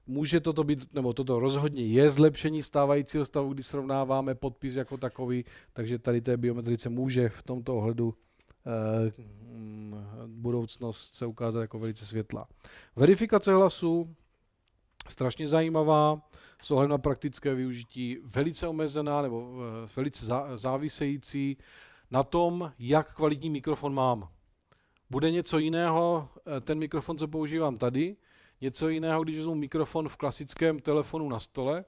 může toto být, nebo toto rozhodně je zlepšení stávajícího stavu, kdy srovnáváme podpis jako takový, takže tady té biometrice může v tomto ohledu eh, mm, budoucnost se ukázat jako velice světlá. Verifikace hlasů strašně zajímavá, s ohledem na praktické využití, velice omezená nebo eh, velice závisející na tom, jak kvalitní mikrofon mám. Bude něco jiného eh, ten mikrofon, co používám tady, něco jiného, když vezmu mikrofon v klasickém telefonu na stole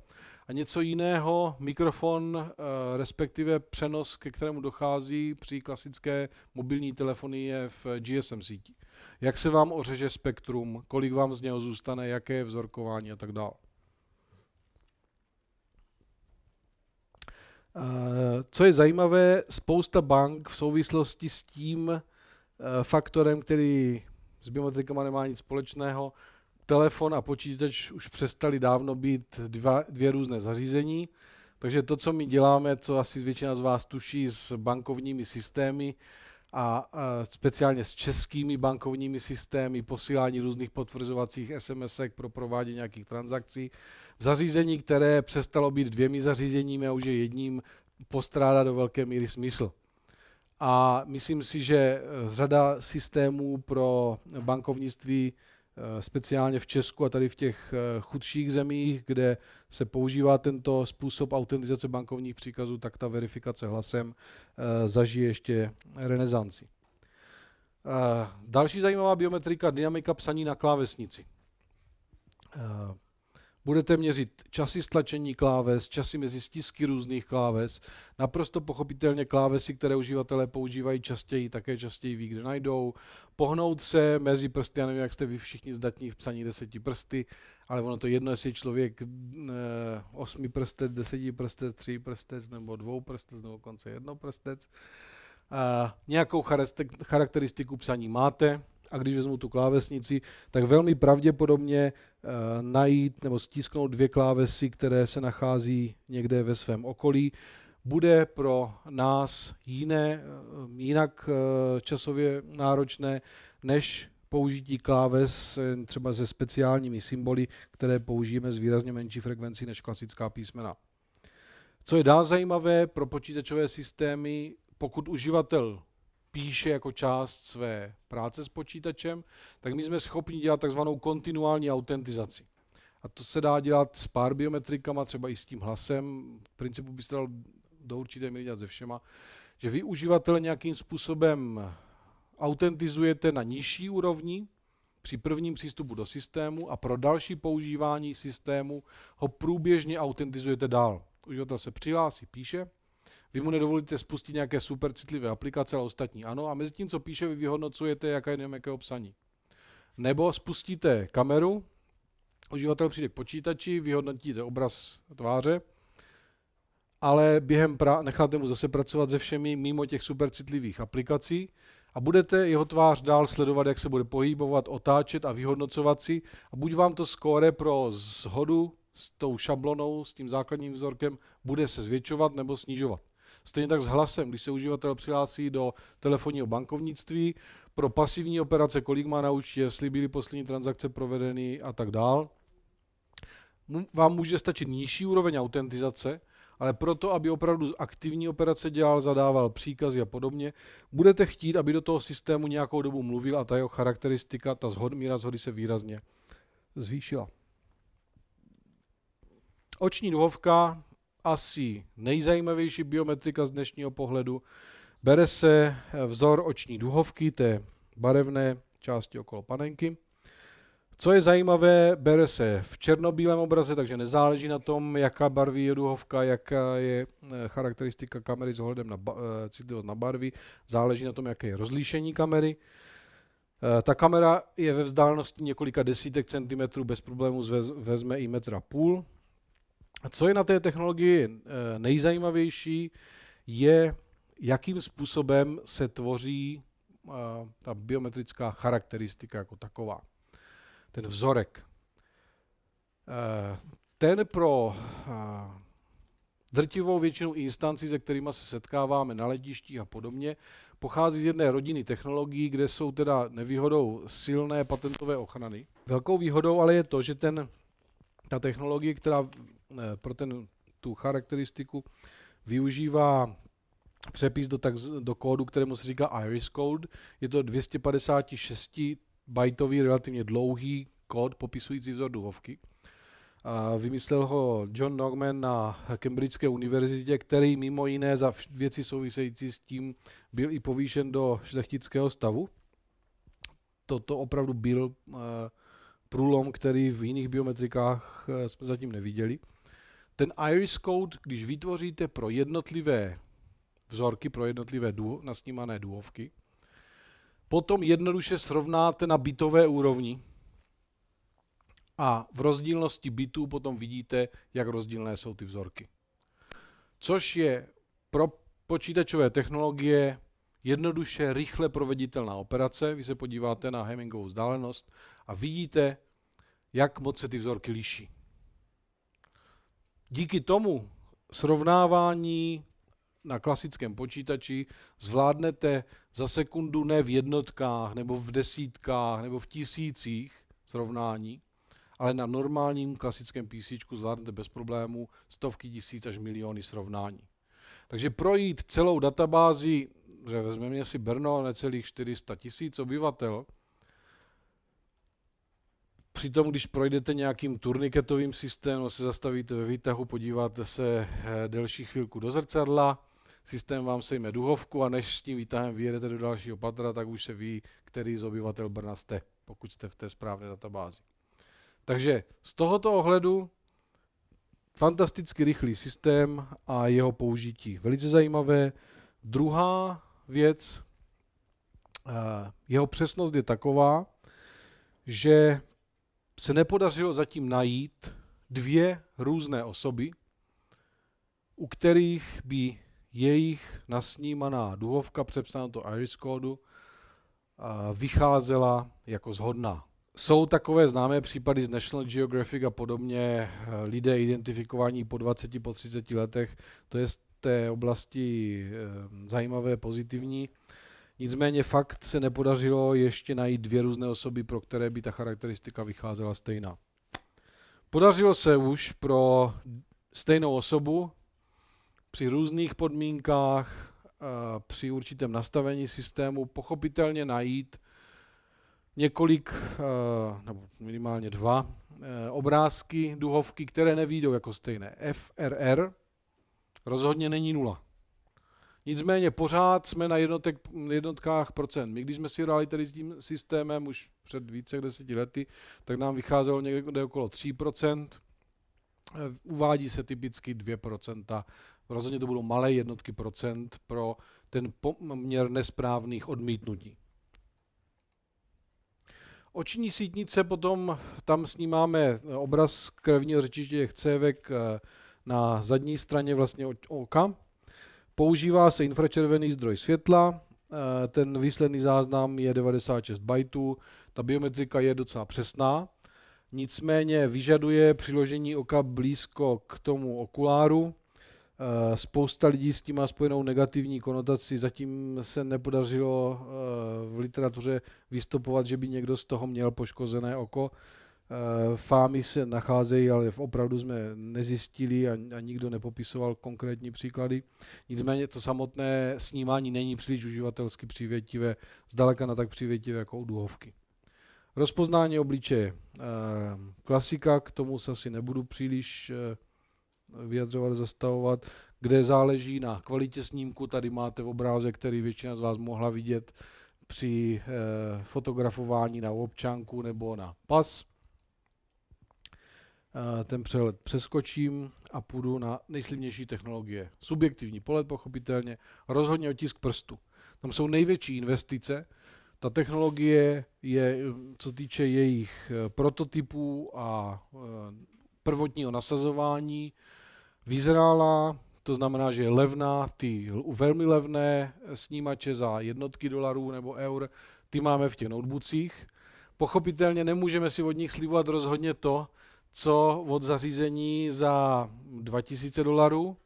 a něco jiného mikrofon, eh, respektive přenos, ke kterému dochází při klasické mobilní telefonie, je v GSM síti. Jak se vám ořeže spektrum, kolik vám z něho zůstane, jaké je vzorkování a tak dále. Eh, co je zajímavé, spousta bank v souvislosti s tím eh, faktorem, který s biometrikama nemá nic společného, telefon a počítač už přestali dávno být dva, dvě různé zařízení. Takže to, co my děláme, co asi většina z vás tuší s bankovními systémy a, eh, speciálně s českými bankovními systémy, posílání různých potvrzovacích sms pro provádění nějakých transakcí, v zařízení, které přestalo být dvěmi zařízeními a už je jedním, postrádá do velké míry smysl. A myslím si, že eh, řada systémů pro bankovnictví, eh, speciálně v Česku a tady v těch eh, chudších zemích, kde se používá tento způsob autentizace bankovních příkazů, tak ta verifikace hlasem zažije ještě renesanci. Další zajímavá biometrika, dynamika psaní na klávesnici. Budete měřit časy stlačení kláves, časy mezi stisky různých kláves, naprosto pochopitelně klávesy, které uživatelé používají častěji, také častěji ví, kde najdou. Pohnout se mezi prsty, já nevím, jak jste vy všichni zdatní v psaní deseti prsty, ale ono to jedno, jestli je člověk e, osmi prstec, deseti prstec, tří prstec, nebo dvou prstec, nebo konce jedno prstec. E, nějakou charakteristiku psaní máte a když vezmu tu klávesnici, tak velmi pravděpodobně Eh, najít nebo stisknout dvě klávesy, které se nachází někde ve svém okolí, bude pro nás jiné, eh, jinak eh, časově náročné, než použití kláves třeba se speciálními symboly, které použijeme s výrazně menší frekvencí než klasická písmena. Co je dál zajímavé pro počítačové systémy, pokud uživatel píše jako část své práce s počítačem, tak my jsme schopni dělat takzvanou kontinuální autentizaci. A to se dá dělat s pár biometrikama, třeba i s tím hlasem. V principu by se dal do určité míry dělat se všema, že vy uživatele nějakým způsobem autentizujete na nižší úrovni při prvním přístupu do systému a pro další používání systému ho průběžně autentizujete dál. Uživatel se přihlásí, píše, vy mu nedovolíte spustit nějaké super citlivé aplikace, ale ostatní ano. A mezi tím, co píše, vy vyhodnocujete, jaká je nějaké obsaní. Nebo spustíte kameru, uživatel přijde k počítači, vyhodnotíte obraz tváře, ale během pra- necháte mu zase pracovat se všemi mimo těch supercitlivých aplikací a budete jeho tvář dál sledovat, jak se bude pohybovat, otáčet a vyhodnocovat si a buď vám to skóre pro zhodu s tou šablonou, s tím základním vzorkem, bude se zvětšovat nebo snižovat. Stejně tak s hlasem, když se uživatel přihlásí do telefonního bankovnictví, pro pasivní operace, kolik má na účtě, jestli byly poslední transakce provedeny a tak dál. Vám může stačit nižší úroveň autentizace, ale proto, aby opravdu aktivní operace dělal, zadával příkazy a podobně, budete chtít, aby do toho systému nějakou dobu mluvil a ta jeho charakteristika, ta zhod, míra zhody se výrazně zvýšila. Oční duhovka asi nejzajímavější biometrika z dnešního pohledu. Bere se eh, vzor oční duhovky, té barevné části okolo panenky. Co je zajímavé, bere se v černobílém obraze, takže nezáleží na tom, jaká barví je duhovka, jaká je eh, charakteristika kamery s ohledem na eh, citlivost na barvy, záleží na tom, jaké je rozlíšení kamery. Ta kamera je ve vzdálenosti několika desítek centimetrů, bez problémů vezme i metra půl. A co je na té technologii eh, nejzajímavější, je, jakým způsobem se tvoří eh, ta biometrická charakteristika jako taková. Ten vzorek. Eh, ten pro drtivou většinu instancí, se kterými se setkáváme na letišti a podobně, pochází z jedné rodiny technologií, kde jsou teda nevýhodou silné patentové ochrany. Velkou výhodou ale je to, že ten ta technologie, která eh, pro ten, tu charakteristiku využívá přepis do, tak, do kódu, kterému se říká Iris Code. Je to 256 bajtový, relativně dlouhý kód popisující vzor duhovky. A vymyslel ho John Nogman na Cambridgeské univerzitě, který mimo jiné za věci související s tím byl i povýšen do šlechtického stavu. Toto opravdu byl uh, průlom, který v jiných biometrikách eh, jsme zatím neviděli. Ten iris code, když vytvoříte pro jednotlivé vzorky, pro jednotlivé duho, nasnímané důvky, potom jednoduše srovnáte na bitové úrovni a v rozdílnosti bitů potom vidíte, jak rozdílné jsou ty vzorky. Což je pro počítačové technologie jednoduše, rychle proveditelná operace. Vy se podíváte na Hemingovou vzdálenost a vidíte, jak moc se ty vzorky liší. Díky tomu srovnávání na klasickém počítači zvládnete za sekundu ne v jednotkách, nebo v desítkách, nebo v tisících srovnání, ale na normálním klasickém PC zvládnete bez problémů stovky tisíc až miliony srovnání. Takže projít celou databázi, že vezmeme si Brno necelých 400 tisíc obyvatel, Přitom, když projdete nějakým turniketovým systémem, se zastavíte ve výtahu, podíváte se eh, delší chvilku do zrcadla, systém vám sejme duhovku a než s tím výtahem vyjedete do dalšího patra, tak už se ví, který z obyvatel Brna jste, pokud jste v té správné databázi. Takže z tohoto ohledu fantasticky rychlý systém a jeho použití. Velice zajímavé. Druhá věc, eh, jeho přesnost je taková, že se nepodařilo zatím najít dvě různé osoby, u kterých by jejich nasnímaná duhovka, přepsaná to iris kódu, vycházela jako zhodná. Jsou takové známé případy z National Geographic a podobně, e, lidé identifikovaní po 20, po 30 letech, to je z té oblasti e, zajímavé, pozitivní. Nicméně fakt se nepodařilo ještě najít dvě různé osoby, pro které by ta charakteristika vycházela stejná. Podařilo se už pro stejnou osobu při různých podmínkách, eh, při určitém nastavení systému pochopitelně najít několik, eh, nebo minimálně dva, eh, obrázky duhovky, které nevídou jako stejné. FRR rozhodně není nula. Nicméně pořád jsme na jednotek, jednotkách procent. My když jsme si hráli tady s tím systémem už před více jak deseti lety, tak nám vycházelo někde okolo 3%. Eh, uvádí se typicky 2%. Rozhodně to budou malé jednotky procent pro ten poměr nesprávných odmítnutí. Oční sítnice potom, tam snímáme obraz krevního řečiště chcévek eh, na zadní straně vlastně oka Používá se infračervený zdroj světla, eh, ten výsledný záznam je 96 bajtů, ta biometrika je docela přesná, nicméně vyžaduje přiložení oka blízko k tomu okuláru. Eh, spousta lidí s tím má spojenou negativní konotaci, zatím se nepodařilo eh, v literatuře vystupovat, že by někdo z toho měl poškozené oko. Eh, fámy se nacházejí, ale opravdu jsme nezjistili a, a nikdo nepopisoval konkrétní příklady. Nicméně to samotné snímání není příliš uživatelsky přívětivé, zdaleka na tak přívětivé jako u duhovky. Rozpoznání obličeje. Eh, klasika, k tomu se asi nebudu příliš eh, vyjadřovat, zastavovat, kde záleží na kvalitě snímku. Tady máte obrázek, který většina z vás mohla vidět při fotografování na občanku nebo na pas ten přehled přeskočím a půjdu na nejslivnější technologie. Subjektivní pohled, pochopitelně, rozhodně otisk prstu. Tam jsou největší investice. Ta technologie je, co týče jejich eh, prototypů a eh, prvotního nasazování, vyzrála, to znamená, že je levná, ty velmi levné eh, snímače za jednotky dolarů nebo eur, ty máme v těch notebookích. Pochopitelně nemůžeme si od nich slibovat rozhodně to, co od zařízení za 2000 dolarů,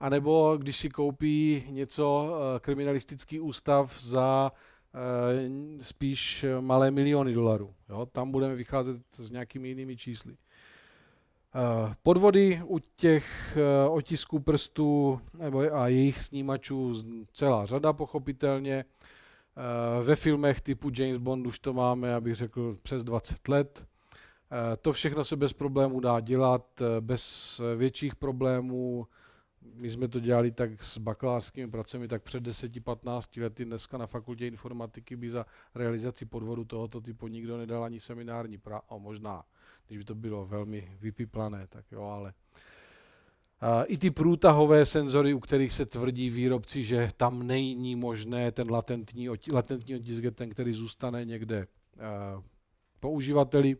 anebo když si koupí něco eh, kriminalistický ústav za eh, spíš malé miliony dolarů. Jo? Tam budeme vycházet s nějakými jinými čísly. Eh, podvody u těch otisků prstů nebo a jejich snímačů celá řada pochopitelně. Ve filmech typu James Bond už to máme, abych řekl, přes 20 let. Eh, to všechno se bez problémů dá dělat, eh, bez větších problémů. My jsme to dělali tak s bakalářskými pracemi, tak před 10-15 lety dneska na fakultě informatiky by za realizaci podvodu tohoto typu nikdo nedal ani seminární pra, oh, možná, když by to bylo velmi vypiplané, tak jo, ale eh, i ty průtahové senzory, u kterých se tvrdí výrobci, že tam není možné ten latentní, otisk, latentní otisk ten, který zůstane někde uživateli,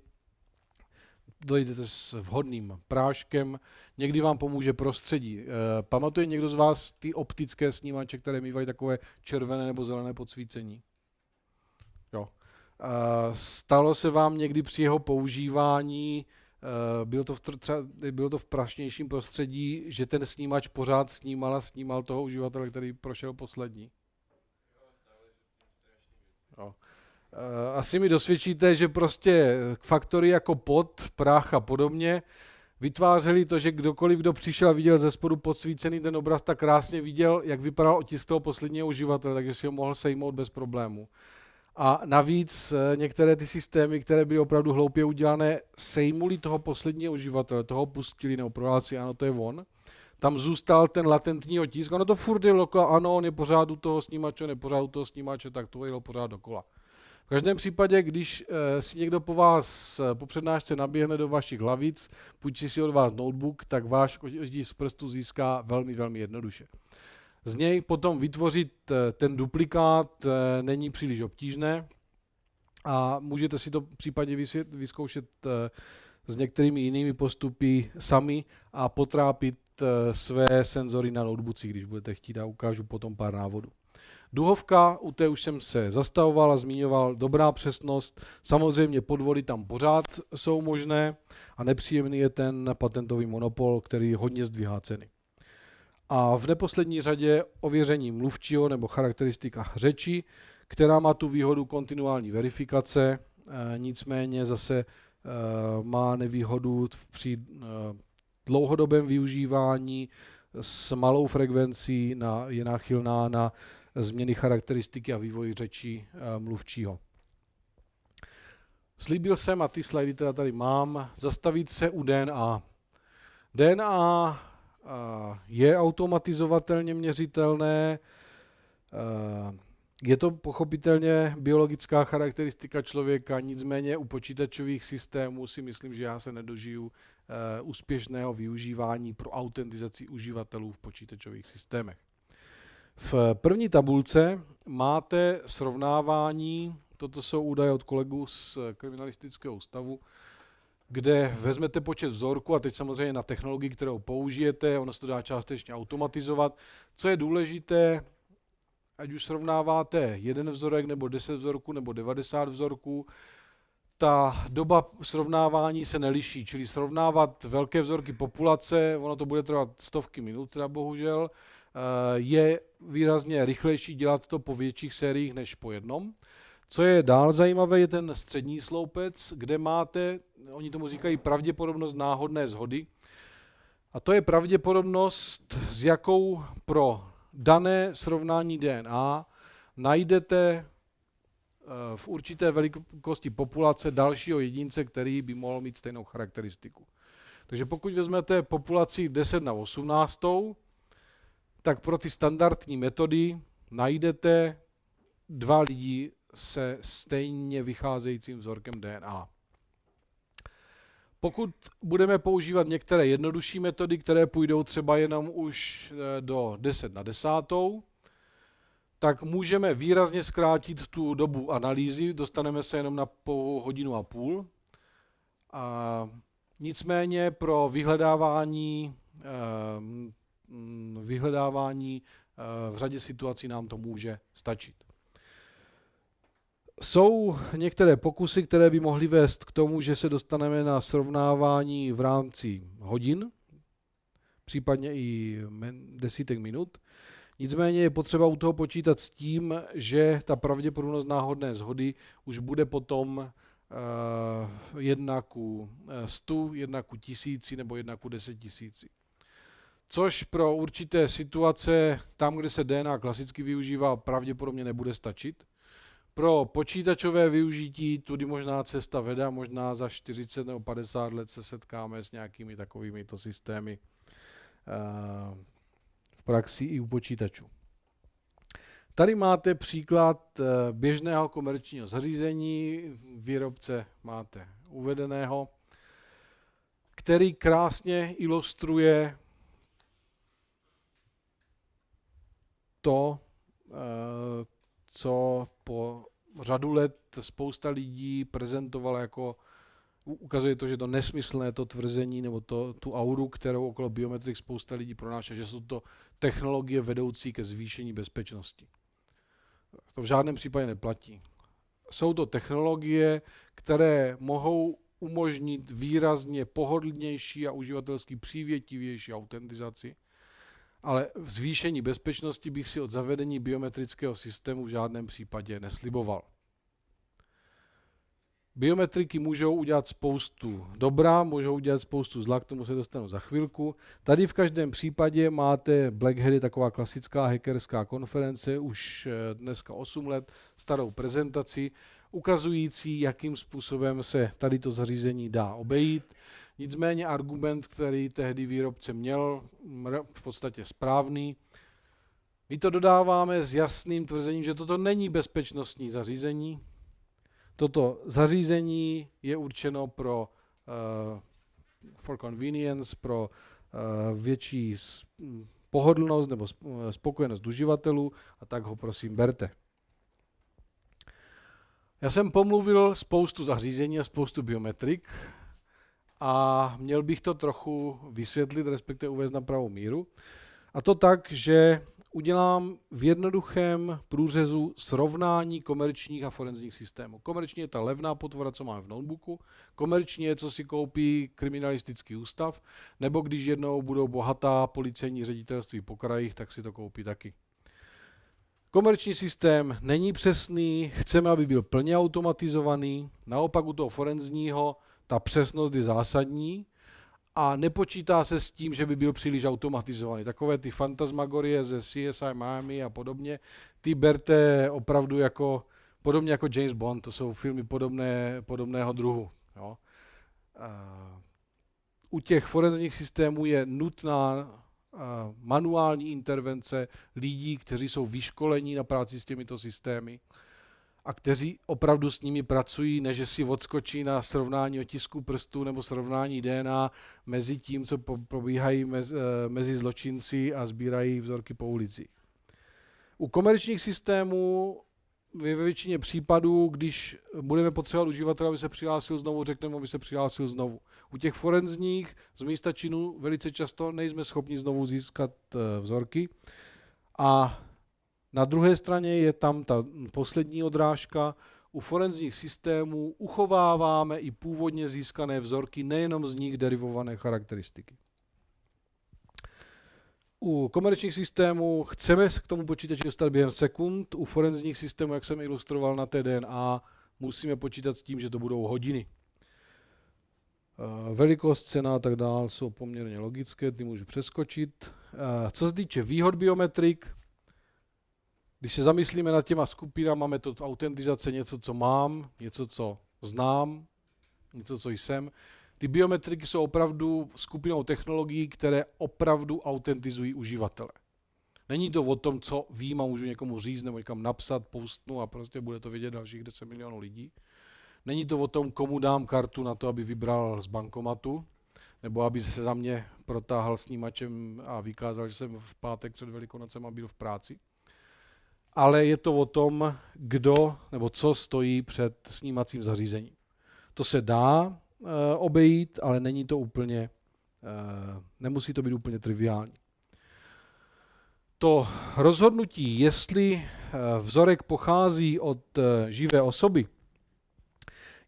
dojdete s vhodným práškem, někdy vám pomůže prostředí. E, pamatuje někdo z vás ty optické snímače, které mývají takové červené nebo zelené podsvícení? Jo. E, stalo se vám někdy při jeho používání, e, bylo to, v, třeba, bylo to v prašnějším prostředí, že ten snímač pořád snímal a snímal toho uživatele, který prošel poslední? Eh, asi mi dosvědčíte, že prostě faktory jako pot, prach a podobně vytvářeli to, že kdokoliv, kdo přišel a viděl ze spodu podsvícený ten obraz, tak krásně viděl, jak vypadal otisk toho posledního uživatele, takže si ho mohl sejmout bez problému. A navíc eh, některé ty systémy, které byly opravdu hloupě udělané, sejmuli toho posledního uživatele, toho pustili nebo prohlásili, ano, to je on. Tam zůstal ten latentní otisk, ono to furt jelo, ano, on je pořád u toho snímače, nepořád u toho snímače, tak to jelo pořád dokola každém případě, když eh, si někdo po vás eh, po přednášce naběhne do vašich hlavic, půjčí si od vás notebook, tak váš kodí z prstu získá velmi, velmi jednoduše. Z něj potom vytvořit eh, ten duplikát není příliš obtížné a můžete si to případně vyzkoušet s některými jinými postupy sami a potrápit své senzory na notebooku, když budete chtít a ukážu potom pár návodů. Duhovka, u té už jsem se zastavoval a zmiňoval, dobrá přesnost, samozřejmě podvody tam pořád jsou možné a nepříjemný je ten patentový monopol, který hodně zdvihá ceny. A v neposlední řadě ověření mluvčího nebo charakteristika řeči, která má tu výhodu kontinuální verifikace, e, nicméně zase e, má nevýhodu při e, dlouhodobém využívání s malou frekvencí na, je náchylná na změny charakteristiky a vývoj řeči eh, mluvčího. Slíbil jsem, a ty slajdy teda tady mám, zastavit se u DNA. DNA eh, je automatizovatelně měřitelné, eh, je to pochopitelně biologická charakteristika člověka, nicméně u počítačových systémů si myslím, že já se nedožiju úspěšného využívání pro autentizaci uživatelů v počítačových systémech. V první tabulce máte srovnávání, toto jsou údaje od kolegů z kriminalistického ústavu, kde vezmete počet vzorku a teď samozřejmě na technologii, kterou použijete, ono se to dá částečně automatizovat. Co je důležité, ať už srovnáváte jeden vzorek, nebo 10 vzorků, nebo 90 vzorků, ta doba srovnávání se neliší, čili srovnávat velké vzorky populace, ono to bude trvat stovky minut, teda bohužel, Eh, je výrazně rychlejší dělat to po větších sériích než po jednom. Co je dál zajímavé, je ten střední sloupec, kde máte, oni tomu říkají pravděpodobnost náhodné zhody. A to je pravděpodobnost, s jakou pro dané srovnání DNA najdete eh, v určité velikosti populace dalšího jedince, který by mohl mít stejnou charakteristiku. Takže pokud vezmete populaci 10 na 18, tak pro ty standardní metody najdete dva lidi se stejně vycházejícím vzorkem DNA. Pokud budeme používat některé jednodušší metody, které půjdou třeba jenom už e, do 10 na desátou, tak můžeme výrazně zkrátit tu dobu analýzy, dostaneme se jenom na pouhou hodinu a půl. A nicméně pro vyhledávání e, Mm, vyhledávání eh, v řadě situací nám to může stačit. Jsou některé pokusy, které by mohly vést k tomu, že se dostaneme na srovnávání v rámci hodin, případně i desítek minut. Nicméně je potřeba u toho počítat s tím, že ta pravděpodobnost náhodné zhody už bude potom eh, jedna ku 100, eh, jedna ku tisíci nebo jedna ku deset tisíci což pro určité situace, tam, kde se DNA klasicky využívá, pravděpodobně nebude stačit. Pro počítačové využití tudy možná cesta vede, možná za 40 nebo 50 let se setkáme s nějakými takovými to systémy uh, v praxi i u počítačů. Tady máte příklad eh, běžného komerčního zařízení, výrobce máte uvedeného, který krásně ilustruje to, eh, co po řadu let spousta lidí prezentovala jako ukazuje to, že to nesmyslné to tvrzení nebo to, tu auru, kterou okolo biometrik spousta lidí pronáša, že jsou to technologie vedoucí ke zvýšení bezpečnosti. To v žádném případě neplatí. Jsou to technologie, které mohou umožnit výrazně pohodlnější a uživatelsky přívětivější autentizaci, ale v zvýšení bezpečnosti bych si od zavedení biometrického systému v žádném případě nesliboval. Biometriky můžou udělat spoustu dobrá, můžou udělat spoustu zla, k tomu se dostanu za chvilku. Tady v každém případě máte Blackheady, taková klasická hackerská konference, už eh, dneska 8 let starou prezentaci, ukazující, jakým způsobem se tady to zařízení dá obejít, Nicméně argument, který tehdy výrobce měl, v podstatě správný, my to dodáváme s jasným tvrzením, že toto není bezpečnostní zařízení. Toto zařízení je určeno pro uh, for convenience, pro uh, větší hm, pohodlnost nebo eh, spokojenost uživatelů a tak ho prosím berte. Já jsem pomluvil spoustu zařízení a spoustu biometrik, a měl bych to trochu vysvětlit, respektive uvést na pravou míru. A to tak, že udělám v jednoduchém průřezu srovnání komerčních a forenzních systémů. Komerčně je ta levná potvora, co máme v notebooku, komerčně je, co si koupí kriminalistický ústav, nebo když jednou budou bohatá policejní ředitelství po krajích, tak si to koupí taky. Komerční systém není přesný, chceme, aby byl plně automatizovaný, naopak u toho forenzního ta přesnost je zásadní a nepočítá se s tím, že by byl příliš automatizovaný. Takové ty fantasmagorie ze CSI Miami a podobně, ty berte opravdu jako, podobně jako James Bond, to jsou filmy podobné, podobného druhu. Jo. U těch forenzních systémů je nutná manuální intervence lidí, kteří jsou vyškolení na práci s těmito systémy a kteří opravdu s nimi pracují, než si odskočí na srovnání otisků prstů nebo srovnání DNA mezi tím, co probíhají mezi, eh, mezi zločinci a sbírají vzorky po ulicích. U komerčních systémů ve většině případů, když budeme potřebovat uživatele, aby se přihlásil znovu, řekneme, aby se přihlásil znovu. U těch forenzních z místa činu velice často nejsme schopni znovu získat eh, vzorky a na druhé straně je tam ta poslední odrážka. U forenzních systémů uchováváme i původně získané vzorky, nejenom z nich derivované charakteristiky. U komerčních systémů chceme se k tomu počítači dostat během sekund, u forenzních systémů, jak jsem ilustroval na TDNA, musíme počítat s tím, že to budou hodiny. Eh, velikost, cena a tak dále jsou poměrně logické, ty můžu přeskočit. Eh, co se týče výhod biometrik, když se zamyslíme nad těma skupinami, máme to autentizace, něco, co mám, něco, co znám, něco, co jsem. Ty biometriky jsou opravdu skupinou technologií, které opravdu autentizují uživatele. Není to o tom, co vím a můžu někomu říct nebo někam napsat, postnu a prostě bude to vidět dalších 10 milionů lidí. Není to o tom, komu dám kartu na to, aby vybral z bankomatu, nebo aby se za mě protáhl snímačem a vykázal, že jsem v pátek před Velikonocem a byl v práci ale je to o tom, kdo nebo co stojí před snímacím zařízením. To se dá e, obejít, ale není to úplně, e, nemusí to být úplně triviální. To rozhodnutí, jestli eh, vzorek pochází od živé osoby,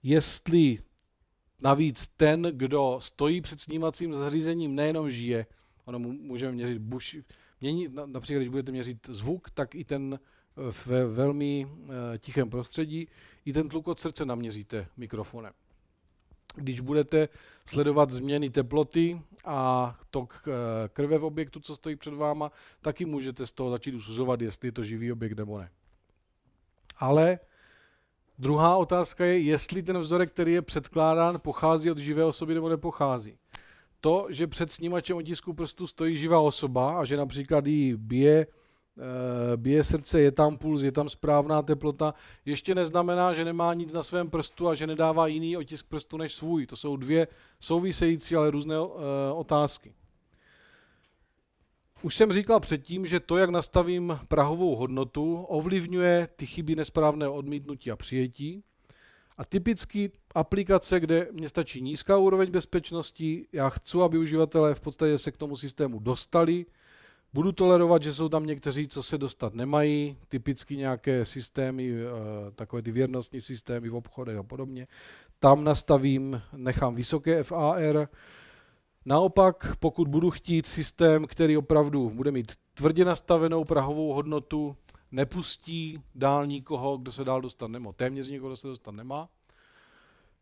jestli navíc ten, kdo stojí před snímacím zařízením, nejenom žije, ono můžeme měřit buš, mění, například když budete měřit zvuk, tak i ten ve velmi eh, tichém prostředí, i ten tluk od srdce naměříte mikrofonem. Když budete sledovat změny teploty a tok eh, krve v objektu, co stojí před váma, taky můžete z toho začít usuzovat, jestli je to živý objekt nebo ne. Ale druhá otázka je, jestli ten vzorek, který je předkládán, pochází od živé osoby nebo nepochází to, že před snímačem otisku prstu stojí živá osoba a že například ji bije Eh, bije srdce, je tam puls, je tam správná teplota, ještě neznamená, že nemá nic na svém prstu a že nedává jiný otisk prstu než svůj. To jsou dvě související, ale různé eh, otázky. Už jsem říkal předtím, že to, jak nastavím prahovou hodnotu, ovlivňuje ty chyby nesprávného odmítnutí a přijetí. A typicky aplikace, kde mě stačí nízká úroveň bezpečnosti, já chci, aby uživatelé v podstatě se k tomu systému dostali, Budu tolerovat, že jsou tam někteří, co se dostat nemají, typicky nějaké systémy, eh, takové ty věrnostní systémy v obchodech a podobně. Tam nastavím, nechám vysoké FAR. Naopak, pokud budu chtít systém, který opravdu bude mít tvrdě nastavenou prahovou hodnotu, nepustí dál nikoho, kdo se dál dostat nemá, téměř nikoho, kdo se dostat nemá,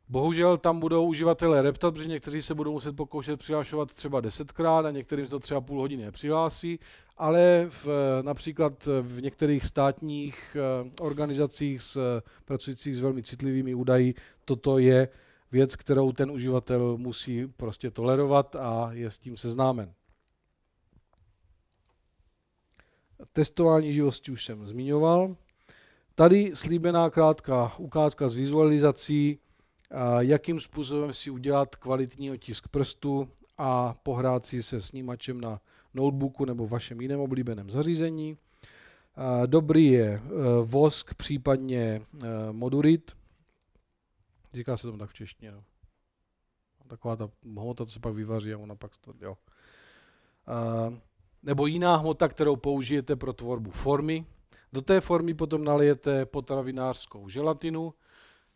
Bohužel tam budou uživatelé reptat, protože někteří se budou muset pokoušet přihlášovat třeba desetkrát a některým se to třeba půl hodiny nepřihlásí, ale v, například v některých státních eh, organizacích s, eh, pracujících s velmi citlivými údaji toto je věc, kterou ten uživatel musí prostě tolerovat a je s tím seznámen. Testování živosti už jsem zmiňoval. Tady slíbená krátká ukázka z vizualizací Eh, jakým způsobem si udělat kvalitní otisk prstu a pohrát si se snímačem na notebooku nebo vašem jiném oblíbeném zařízení. Eh, dobrý je eh, vosk, případně modurit. Říká se tomu tak v češtině. No. Taková ta hmota, co se pak vyvaří a ona pak to, jo. Nebo jiná hmota, kterou použijete pro tvorbu formy. Do té formy potom nalijete potravinářskou želatinu,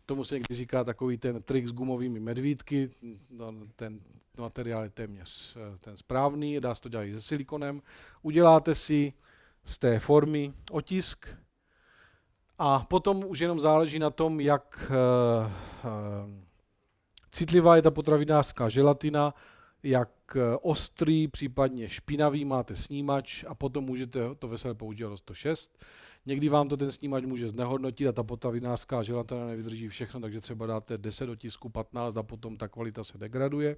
Tomu se někdy říká takový ten trik s gumovými medvídky, no, ten materiál je téměř eh, ten správný, dá se to dělat i se silikonem. Uděláte si z té formy otisk a potom už jenom záleží na tom, jak uh, uh, citlivá je ta potravinářská želatina, jak ostrý, případně špinavý máte snímač a potom můžete to veselé použít do 106. Někdy vám to ten snímač může znehodnotit a ta potravinářská želatina nevydrží všechno, takže třeba dáte 10 otisků, 15 a potom ta kvalita se degraduje.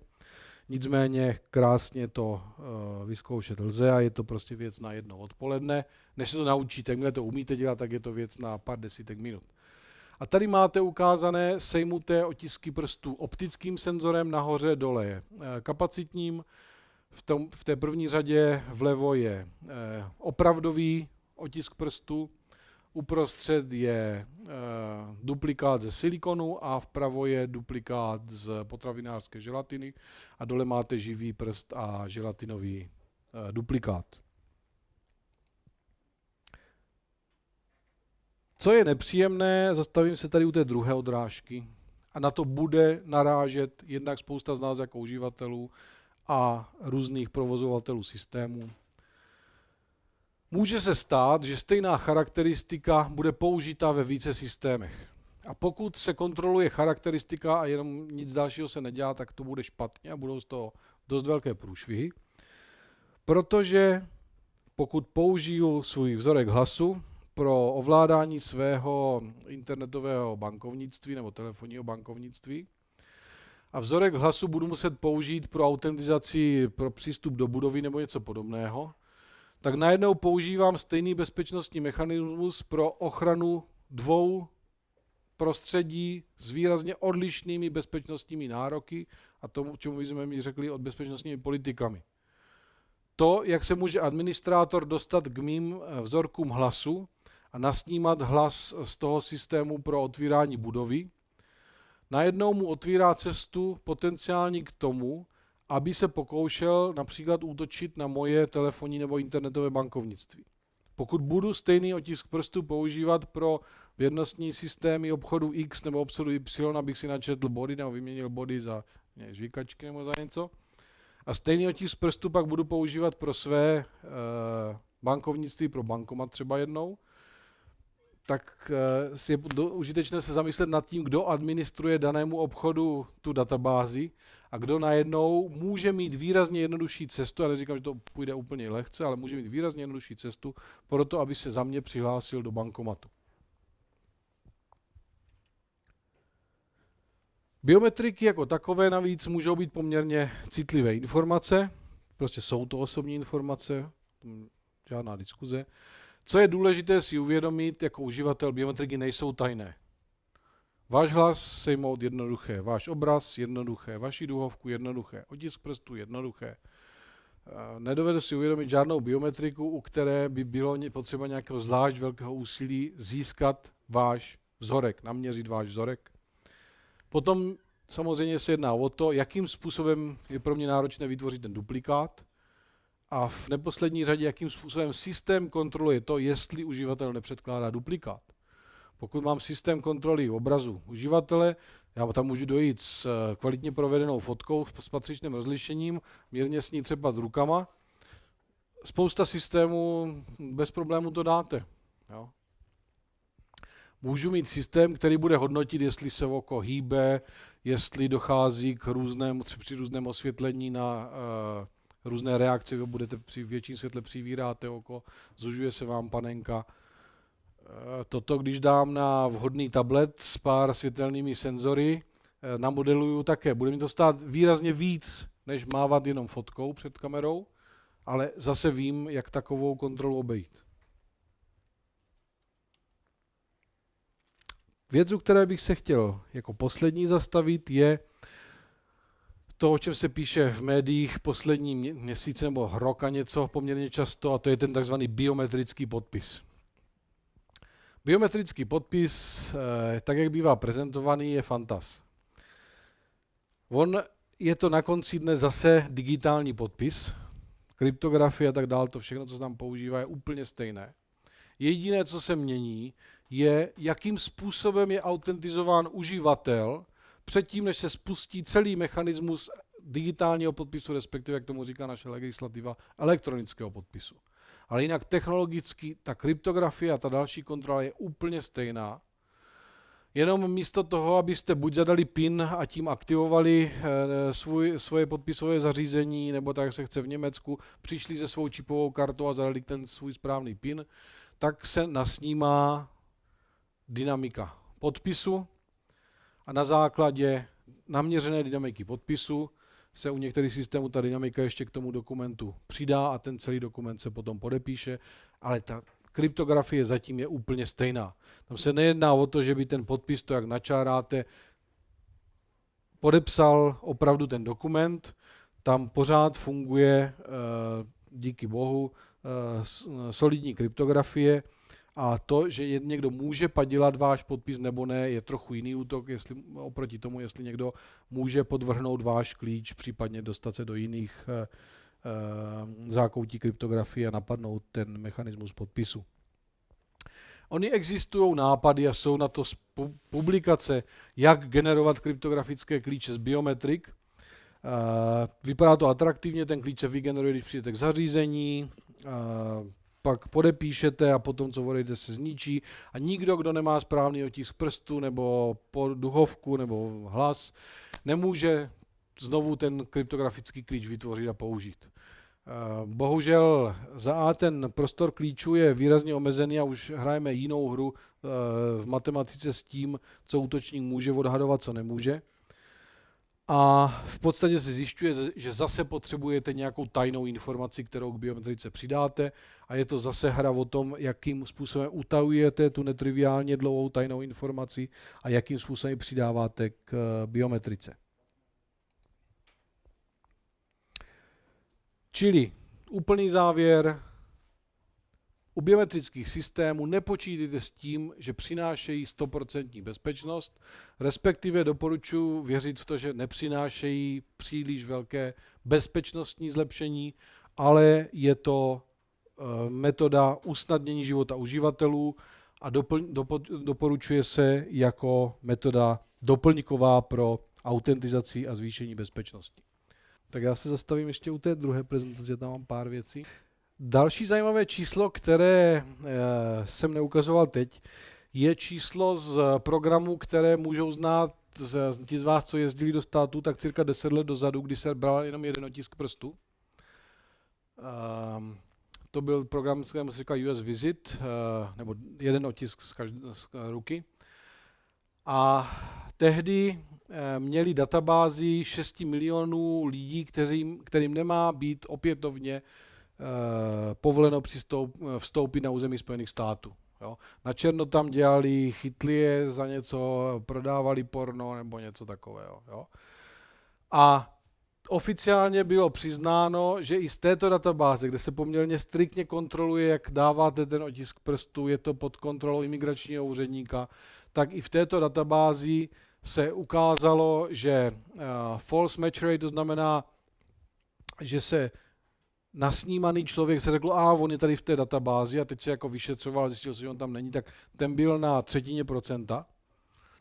Nicméně krásně to uh, vyzkoušet lze a je to prostě věc na jedno odpoledne. Než se to naučíte, jakmile to umíte dělat, tak je to věc na pár desítek minut. A tady máte ukázané sejmuté otisky prstů optickým senzorem nahoře dole je eh, kapacitním. V, tom, v té první řadě vlevo je eh, opravdový otisk prstu, Uprostřed je e, duplikát ze silikonu a vpravo je duplikát z potravinářské želatiny a dole máte živý prst a želatinový e, duplikát. Co je nepříjemné, zastavím se tady u té druhé odrážky a na to bude narážet jednak spousta z nás jako uživatelů a různých provozovatelů systému. Může se stát, že stejná charakteristika bude použita ve více systémech. A pokud se kontroluje charakteristika a jenom nic dalšího se nedělá, tak to bude špatně a budou z toho dost velké průšvihy. Protože pokud použiju svůj vzorek hlasu pro ovládání svého internetového bankovnictví nebo telefonního bankovnictví, a vzorek hlasu budu muset použít pro autentizaci, pro přístup do budovy nebo něco podobného, tak najednou používám stejný bezpečnostní mechanismus pro ochranu dvou prostředí s výrazně odlišnými bezpečnostními nároky a tomu, čemu jsme mi řekli od bezpečnostními politikami. To, jak se může administrátor dostat k mým eh, vzorkům hlasu a nasnímat hlas z toho systému pro otvírání budovy, najednou mu otvírá cestu potenciální k tomu, aby se pokoušel například útočit na moje telefonní nebo internetové bankovnictví. Pokud budu stejný otisk prstu používat pro vědnostní systémy obchodu X nebo obchodu Y, abych si načetl body nebo vyměnil body za ne, žvíkačky nebo za něco, a stejný otisk prstu pak budu používat pro své e, bankovnictví, pro bankomat třeba jednou, tak e, je užitečné se zamyslet nad tím, kdo administruje danému obchodu tu databázi a kdo najednou může mít výrazně jednodušší cestu, já neříkám, že to půjde úplně lehce, ale může mít výrazně jednodušší cestu pro to, aby se za mě přihlásil do bankomatu. Biometriky jako takové navíc můžou být poměrně citlivé informace, prostě jsou to osobní informace, žádná diskuze. Co je důležité si uvědomit, jako uživatel biometriky nejsou tajné. Váš hlas sejmout jednoduché, váš obraz jednoduché, vaši duhovku jednoduché, otisk prstů jednoduché. Eh, Nedovedu si uvědomit žádnou biometriku, u které by bylo potřeba nějakého zvlášť velkého úsilí získat váš vzorek, naměřit váš vzorek. Potom samozřejmě se jedná o to, jakým způsobem je pro mě náročné vytvořit ten duplikát a v neposlední řadě, jakým způsobem systém kontroluje to, jestli uživatel nepředkládá duplikát pokud mám systém kontroly obrazu uživatele, já tam můžu dojít s eh, kvalitně provedenou fotkou, s patřičným rozlišením, mírně s ní třeba rukama. Spousta systémů bez problému to dáte. Jo. Můžu mít systém, který bude hodnotit, jestli se oko hýbe, jestli dochází k různému, při různém osvětlení na uh, různé reakce, vy budete při větším světle přivíráte oko, zužuje se vám panenka, Toto, když dám na vhodný tablet s pár světelnými senzory, eh, namodeluju také. Bude mi to stát výrazně víc, než mávat jenom fotkou před kamerou, ale zase vím, jak takovou kontrolu obejít. Věc, u které bych se chtěl jako poslední zastavit, je to, o čem se píše v médiích poslední měsíce nebo a něco poměrně často, a to je ten takzvaný biometrický podpis. Biometrický podpis, eh, tak jak bývá prezentovaný, je fantas. On je to na konci dne zase digitální podpis, kryptografie a tak dále, to všechno, co se tam používá, je úplně stejné. Jediné, co se mění, je, jakým způsobem je autentizován uživatel předtím, než se spustí celý mechanismus digitálního podpisu, respektive, jak tomu říká naše legislativa, elektronického podpisu. Ale jinak technologicky ta kryptografie a ta další kontrola je úplně stejná. Jenom místo toho, abyste buď zadali PIN a tím aktivovali eh, svůj, svoje podpisové zařízení, nebo tak, jak se chce v Německu, přišli se svou čipovou kartou a zadali ten svůj správný PIN, tak se nasnímá dynamika podpisu a na základě naměřené dynamiky podpisu se u některých systémů ta dynamika ještě k tomu dokumentu přidá a ten celý dokument se potom podepíše, ale ta kryptografie zatím je úplně stejná. Tam se nejedná o to, že by ten podpis, to jak načáráte, podepsal opravdu ten dokument, tam pořád funguje, eh, díky bohu, eh, eh, solidní kryptografie, a to, že někdo může padělat váš podpis nebo ne, je trochu jiný útok jestli, oproti tomu, jestli někdo může podvrhnout váš klíč, případně dostat se do jiných e, zákoutí kryptografie a napadnout ten mechanismus podpisu. Oni existují nápady a jsou na to publikace, jak generovat kryptografické klíče z biometrik. Eh, vypadá to atraktivně, ten klíč se vygeneruje, když přijdete k zařízení, pak podepíšete a potom, co odejde, se zničí. A nikdo, kdo nemá správný otisk prstu nebo duhovku nebo hlas, nemůže znovu ten kryptografický klíč vytvořit a použít. Eh, bohužel za A ten prostor klíčů je výrazně omezený a už hrajeme jinou hru eh, v matematice s tím, co útočník může odhadovat, co nemůže a v podstatě se zjišťuje, že zase potřebujete nějakou tajnou informaci, kterou k biometrice přidáte a je to zase hra o tom, jakým způsobem utajujete tu netriviálně dlouhou tajnou informaci a jakým způsobem ji přidáváte k eh, biometrice. Čili úplný závěr, u biometrických systémů nepočítejte s tím, že přinášejí 100% bezpečnost, respektive doporučuji věřit v to, že nepřinášejí příliš velké bezpečnostní zlepšení, ale je to eh, metoda usnadnění života uživatelů a dopo, doporučuje se jako metoda doplňková pro autentizaci a zvýšení bezpečnosti. Tak já se zastavím ještě u té druhé prezentace, tam mám pár věcí. Další zajímavé číslo, které eh, jsem neukazoval teď, je číslo z programu, které můžou znát z, ti z vás, co jezdili do Státu, tak cirka 10 let dozadu, kdy se bral jenom jeden otisk prstu. Um, to byl program, kterému se říká US Visit, uh, nebo jeden otisk z, každé, z ruky. A tehdy uh, měli databázi 6 milionů lidí, kterým, kterým nemá být opětovně Eh, povoleno přistoup, eh, vstoupit na území Spojených států. Jo? Na černo tam dělali, chytli je za něco, prodávali porno nebo něco takového. Jo? A oficiálně bylo přiznáno, že i z této databáze, kde se poměrně striktně kontroluje, jak dáváte ten otisk prstu, je to pod kontrolou imigračního úředníka, tak i v této databázi se ukázalo, že uh, false match rate, to znamená, že se nasnímaný člověk se řekl, a on je tady v té databázi a teď se jako vyšetřoval, zjistil se, že on tam není, tak ten byl na třetině procenta.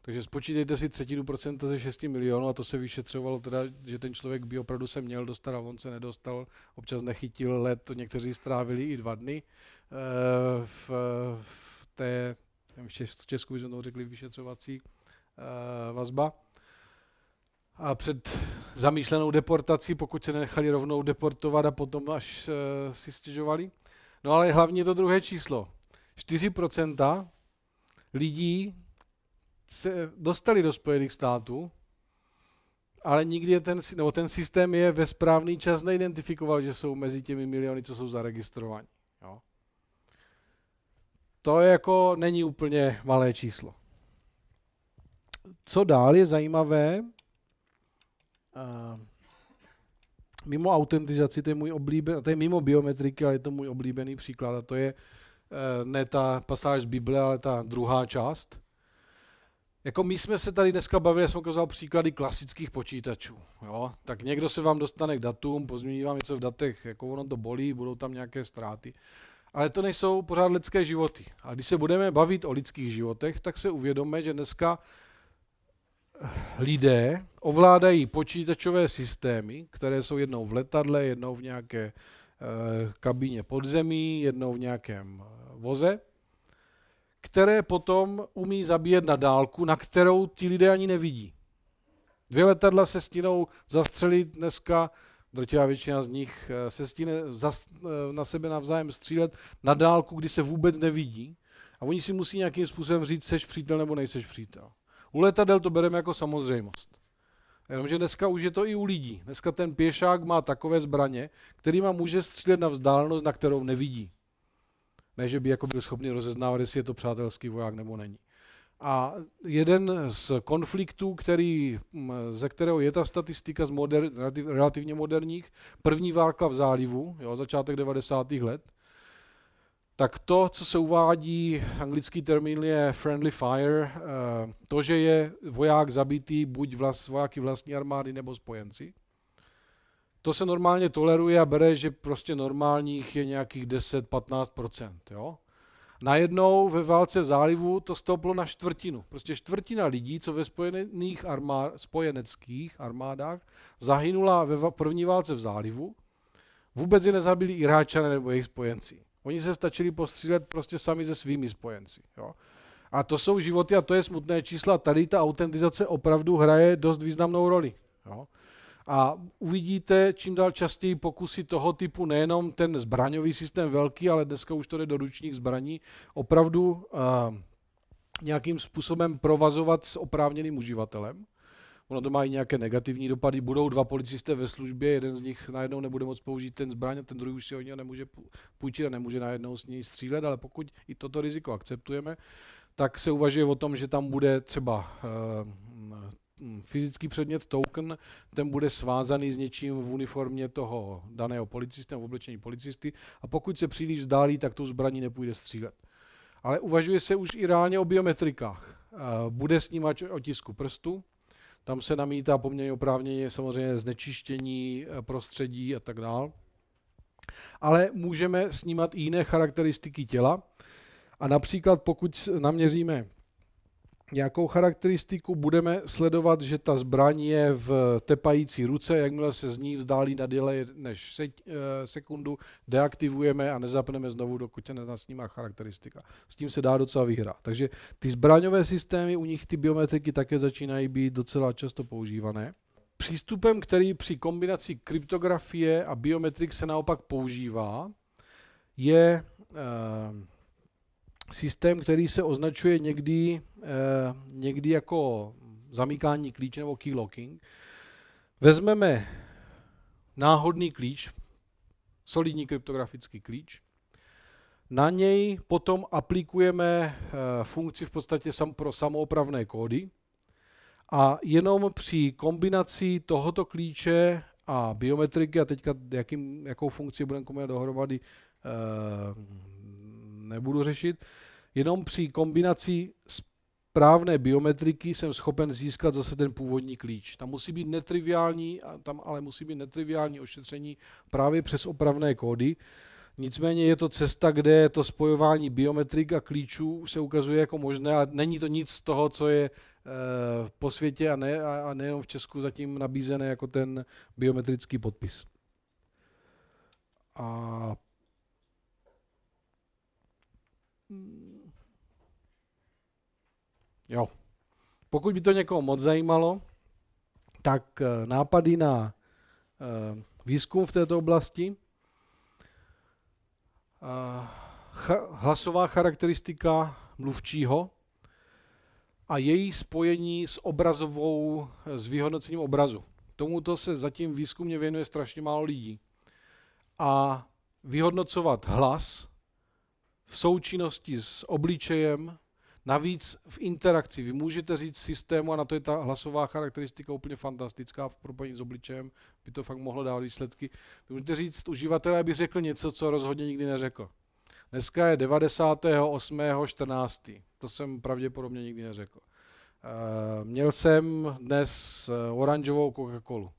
Takže spočítejte si třetinu procenta ze 6 milionů a to se vyšetřovalo teda, že ten člověk by opravdu se měl dostat a on se nedostal, občas nechytil let, to někteří strávili i dva dny eh, v, té, v Česku bychom to řekli, vyšetřovací eh, vazba. A před zamýšlenou deportací, pokud se nechali rovnou deportovat a potom až e, si stěžovali. No ale hlavně to druhé číslo. 4% lidí se dostali do Spojených států, ale nikdy je ten, nebo ten systém je ve správný čas neidentifikoval, že jsou mezi těmi miliony, co jsou zaregistrovaní. Jo. To je jako není úplně malé číslo. Co dál je zajímavé, Eh, mimo autentizaci, to je můj oblíbený, to je mimo biometriky, ale je to můj oblíbený příklad a to je eh, ne ta pasáž z Bible, ale ta druhá část. Jako my jsme se tady dneska bavili, já jsem ukázal příklady klasických počítačů. Jo? Tak někdo se vám dostane k datům, pozmění vám něco v datech, jako ono to bolí, budou tam nějaké ztráty. Ale to nejsou pořád lidské životy. A když se budeme bavit o lidských životech, tak se uvědomíme, že dneska lidé ovládají počítačové systémy, které jsou jednou v letadle, jednou v nějaké eh, kabině kabíně podzemí, jednou v nějakém eh, voze, které potom umí zabíjet na dálku, na kterou ti lidé ani nevidí. Dvě letadla se stínou zastřelit dneska, drtivá většina z nich eh, se stíne na sebe navzájem střílet na dálku, kdy se vůbec nevidí. A oni si musí nějakým způsobem říct, seš přítel nebo nejseš přítel. U letadel to bereme jako samozřejmost. Jenomže dneska už je to i u lidí. Dneska ten pěšák má takové zbraně, který má může střílet na vzdálenost, na kterou nevidí. Ne, že by jako byl schopný rozeznávat, jestli je to přátelský voják nebo není. A jeden z konfliktů, který, mm, ze kterého je ta statistika z moder, relativně moderních, první válka v zálivu, jo, začátek 90. let, tak to, co se uvádí, anglický termín je friendly fire, eh, to, že je voják zabitý buď vlast, vojáky vlastní armády nebo spojenci, to se normálně toleruje a bere, že prostě normálních je nějakých 10-15%. Jo? Najednou ve válce v zálivu to stouplo na čtvrtinu. Prostě čtvrtina lidí, co ve spojených armá- spojeneckých armádách zahynula ve první válce v zálivu, vůbec je nezabili Iráčané nebo jejich spojenci. Oni se stačili postřílet prostě sami se svými spojenci. Jo? A to jsou životy a to je smutné číslo. tady ta autentizace opravdu hraje dost významnou roli. Jo? A uvidíte čím dál častěji pokusy toho typu, nejenom ten zbraňový systém velký, ale dneska už to jde do ručních zbraní, opravdu uh, nějakým způsobem provazovat s oprávněným uživatelem ono to má i nějaké negativní dopady. Budou dva policisté ve službě, jeden z nich najednou nebude moct použít ten zbraň a ten druhý už si ho nemůže půjčit a nemůže najednou s ní střílet, ale pokud i toto riziko akceptujeme, tak se uvažuje o tom, že tam bude třeba eh, mm, fyzický předmět token, ten bude svázaný s něčím v uniformě toho daného policisty v oblečení policisty a pokud se příliš vzdálí, tak tou zbraní nepůjde střílet. Ale uvažuje se už i reálně o biometrikách. Eh, bude snímač otisku prstu, tam se namítá poměrně oprávněně samozřejmě znečištění eh, prostředí a tak dále. Ale můžeme snímat i jiné charakteristiky těla. A například pokud naměříme nějakou charakteristiku, budeme sledovat, že ta zbraň je v tepající ruce, jakmile se z ní vzdálí na delay než se, e, sekundu, deaktivujeme a nezapneme znovu, dokud se má charakteristika. S tím se dá docela vyhrát. Takže ty zbraňové systémy, u nich ty biometriky také začínají být docela často používané. Přístupem, který při kombinaci kryptografie a biometrik se naopak používá, je... E, systém, který se označuje někdy, eh, někdy jako zamykání klíče nebo key locking, Vezmeme náhodný klíč, solidní kryptografický klíč, na něj potom aplikujeme eh, funkci v podstatě pro samoopravné kódy a jenom při kombinaci tohoto klíče a biometriky, a teďka jakým, jakou funkci budeme kombinovat dohromady, eh, nebudu řešit. Jenom při kombinaci správné biometriky jsem schopen získat zase ten původní klíč. Tam musí být netriviální, tam ale musí být netriviální ošetření právě přes opravné kódy. Nicméně je to cesta, kde to spojování biometrik a klíčů se ukazuje jako možné, ale není to nic z toho, co je eh, po světě a, ne, a nejenom v Česku zatím nabízené jako ten biometrický podpis. A Jo. Pokud by to někoho moc zajímalo, tak eh, nápady na eh, výzkum v této oblasti, eh, hlasová charakteristika mluvčího a její spojení s obrazovou, s vyhodnocením obrazu. Tomuto se zatím výzkumně věnuje strašně málo lidí. A vyhodnocovat hlas v součinnosti s obličejem, navíc v interakci. Vy můžete říct systému, a na to je ta hlasová charakteristika úplně fantastická v propojení s obličejem, by to fakt mohlo dát výsledky. Vy můžete říct uživatele, aby řekl něco, co rozhodně nikdy neřekl. Dneska je 98.14. To jsem pravděpodobně nikdy neřekl. Eh, měl jsem dnes eh, oranžovou Coca-Colu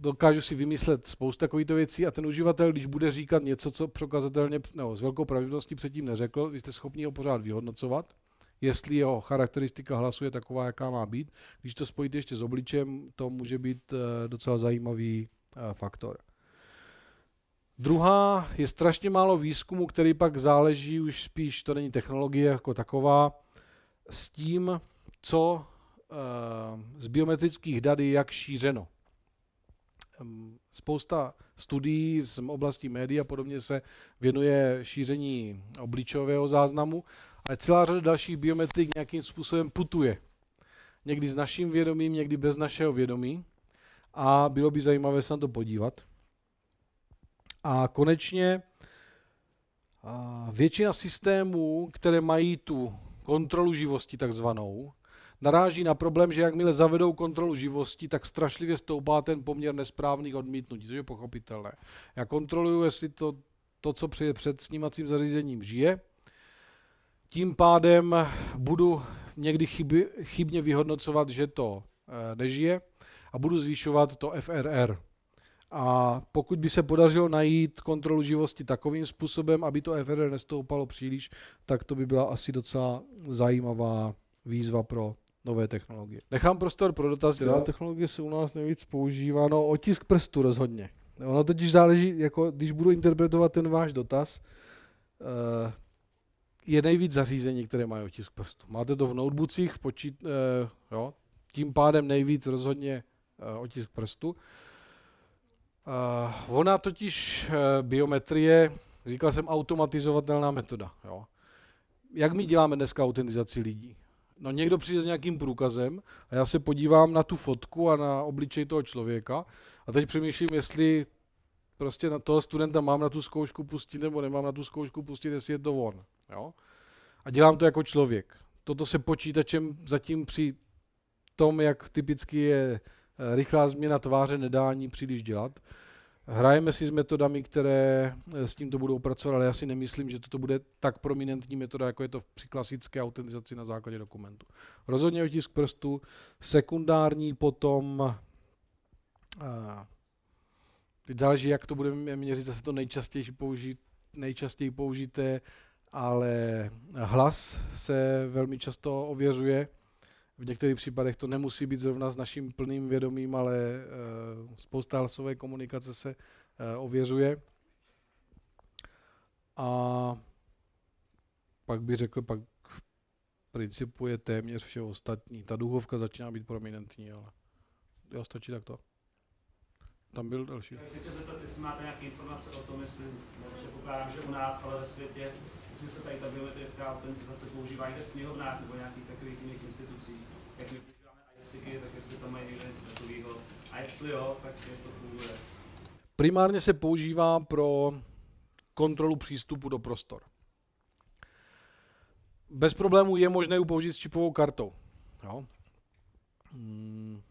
dokážu si vymyslet spoustu takovýchto věcí a ten uživatel, když bude říkat něco, co prokazatelně nebo s velkou pravděpodobností předtím neřekl, vy jste schopni ho pořád vyhodnocovat, jestli jeho charakteristika hlasu je taková, jaká má být. Když to spojíte ještě s obličem, to může být eh, docela zajímavý eh, faktor. Druhá je strašně málo výzkumu, který pak záleží už spíš, to není technologie jako taková, s tím, co eh, z biometrických dat je jak šířeno. Ehm, spousta studií z oblasti médií a podobně se věnuje šíření obličového záznamu, ale celá řada dalších biometrik nějakým způsobem putuje. Někdy s naším vědomím, někdy bez našeho vědomí a bylo by zajímavé se na to podívat. A konečně většina systémů, které mají tu kontrolu živosti takzvanou, naráží na problém, že jakmile zavedou kontrolu živosti, tak strašlivě stoupá ten poměr nesprávných odmítnutí, což je pochopitelné. Já kontroluju, jestli to, to co přijde před snímacím zařízením, žije. Tím pádem budu někdy chyby, chybně vyhodnocovat, že to e, nežije a budu zvyšovat to FRR. A pokud by se podařilo najít kontrolu živosti takovým způsobem, aby to FRR nestoupalo příliš, tak to by byla asi docela zajímavá výzva pro nové technologie. Nechám prostor pro dotaz. Která technologie se u nás nejvíc používá? No, otisk prstu rozhodně. Ono totiž záleží, jako když budu interpretovat ten váš dotaz, eh, je nejvíc zařízení, které mají otisk prstu. Máte to v notebookích, v počít, eh, jo, tím pádem nejvíc rozhodně eh, otisk prstu. ona totiž biometrie, říkal jsem, automatizovatelná metoda. Jo. Jak my děláme dneska autentizaci lidí? No někdo přijde s nějakým průkazem a já se podívám na tu fotku a na obličej toho člověka a teď přemýšlím, jestli prostě na toho studenta mám na tu zkoušku pustit nebo nemám na tu zkoušku pustit, jestli je to on. Jo? A dělám to jako člověk. Toto se počítačem zatím při tom, jak typicky je eh, rychlá změna tváře, ani příliš dělat. Hrajeme si s metodami, které eh, s tímto budou pracovat, ale já si nemyslím, že toto bude tak prominentní metoda, jako je to při klasické autentizaci na základě dokumentu. Rozhodně otisk prstu, sekundární potom, eh, teď záleží, jak to budeme měřit, zase to nejčastěji, použít, nejčastěji použité, ale hlas se velmi často ověřuje v některých případech to nemusí být zrovna s naším plným vědomím, ale eh, spousta hlasové komunikace se eh, ověřuje. A pak bych řekl, pak v principu je téměř vše ostatní. Ta duchovka začíná být prominentní, ale jo, stačí takto. Tam byl další. Tak se tě zeptat, jestli máte nějaké informace o tom, jestli no, předpokládám, že u nás, ale ve světě jestli se tady ta biometrická autentizace používá i v knihovnách nebo nějakých takových jiných institucích, jak my používáme ISIGy, tak jestli tam mají někde něco takového. A jestli jo, tak jak to funguje. Primárně se používá pro kontrolu přístupu do prostor. Bez problémů je možné ji použít s čipovou kartou. Jo? Hmm.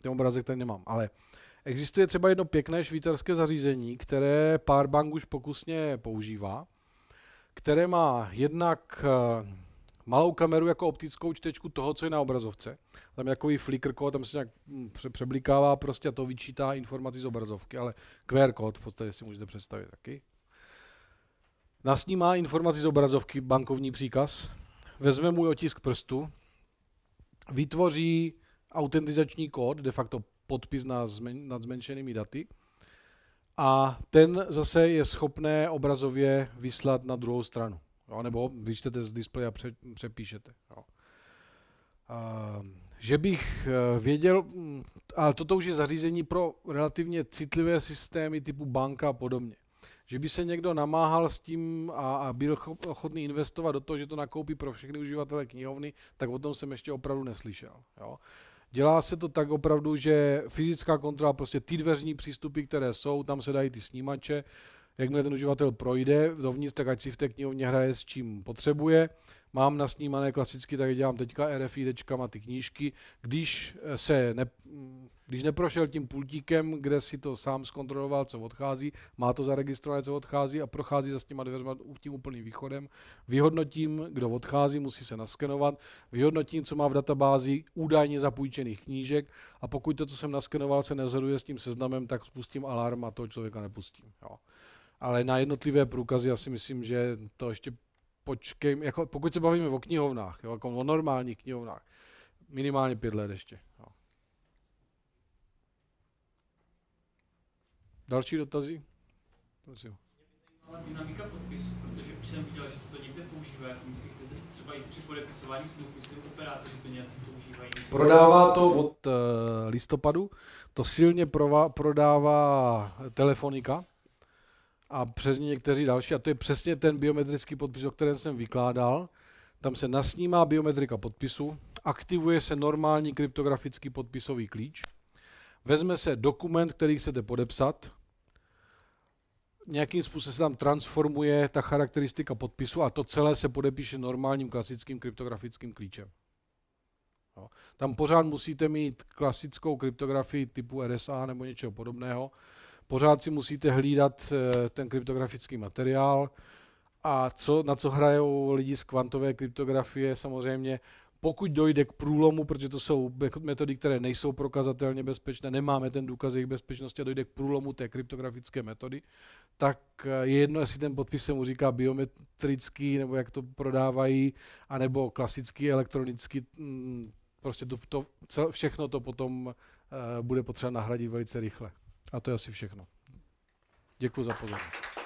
Ten obrazek tady nemám, ale existuje třeba jedno pěkné švýcarské zařízení, které Powerbank už pokusně používá které má jednak eh, malou kameru jako optickou čtečku toho, co je na obrazovce. Tam je takový kód, tam se nějak hm, přeblikává prostě a to vyčítá informaci z obrazovky, ale QR kód v podstatě si můžete představit taky. Na má informaci z obrazovky bankovní příkaz, vezme můj otisk prstu, vytvoří autentizační kód, de facto podpis na, zmen, nad zmenšenými daty, a ten zase je schopné obrazově vyslat na druhou stranu. Jo, nebo když z displeje a pře, přepíšete. Jo. A, že bych eh, věděl, mm, ale toto už je zařízení pro relativně citlivé systémy typu banka a podobně. Že by se někdo namáhal s tím a, a byl ochotný investovat do toho, že to nakoupí pro všechny uživatele knihovny, tak o tom jsem ještě opravdu neslyšel. Jo. Dělá se to tak opravdu, že fyzická kontrola, prostě ty dveřní přístupy, které jsou, tam se dají ty snímače, jakmile ten uživatel projde dovnitř, tak ať si v té knihovně hraje s čím potřebuje mám nasnímané klasicky, tak dělám teďka RFIDčkama ty knížky. Když eh, se ne, když neprošel tím pultíkem, kde si to sám zkontroloval, co odchází, má to zaregistrované, co odchází a prochází za s těma dveřma tím úplným východem, vyhodnotím, kdo odchází, musí se naskenovat, vyhodnotím, co má v databázi údajně zapůjčených knížek a pokud to, co jsem naskenoval, se nezhoduje s tím seznamem, tak spustím alarm a toho člověka nepustím. Jo. Ale na jednotlivé průkazy já si myslím, že to ještě počkej, jako pokud se bavíme o knihovnách, jo, jako o normálních knihovnách, minimálně pět let ještě. Jo. Další dotazy? Prosím. Ale Dynamika podpisu, protože už jsem viděl, že se to někde používá. Jak myslíte, třeba i při podepisování smluv, myslím, operátoři to nějak používají? Prodává to od uh, listopadu, to silně prova- prodává telefonika, a přes ně někteří další. A to je přesně ten biometrický podpis, o kterém jsem vykládal. Tam se nasnímá biometrika podpisu, aktivuje se normální kryptografický podpisový klíč, vezme se dokument, který chcete podepsat, nějakým způsobem se tam transformuje ta charakteristika podpisu a to celé se podepíše normálním klasickým kryptografickým klíčem. No. Tam pořád musíte mít klasickou kryptografii typu RSA nebo něčeho podobného, Pořád si musíte hlídat eh, ten kryptografický materiál a co, na co hrajou lidi z kvantové kryptografie samozřejmě, pokud dojde k průlomu, protože to jsou metody, které nejsou prokazatelně bezpečné, nemáme ten důkaz jejich bezpečnosti a dojde k průlomu té kryptografické metody, tak eh, je jedno, jestli ten podpis se mu říká biometrický, nebo jak to prodávají, anebo klasický, elektronický, mm, prostě to, to, všechno to potom eh, bude potřeba nahradit velice rychle. A to je asi všechno. Děkuji za pozornost.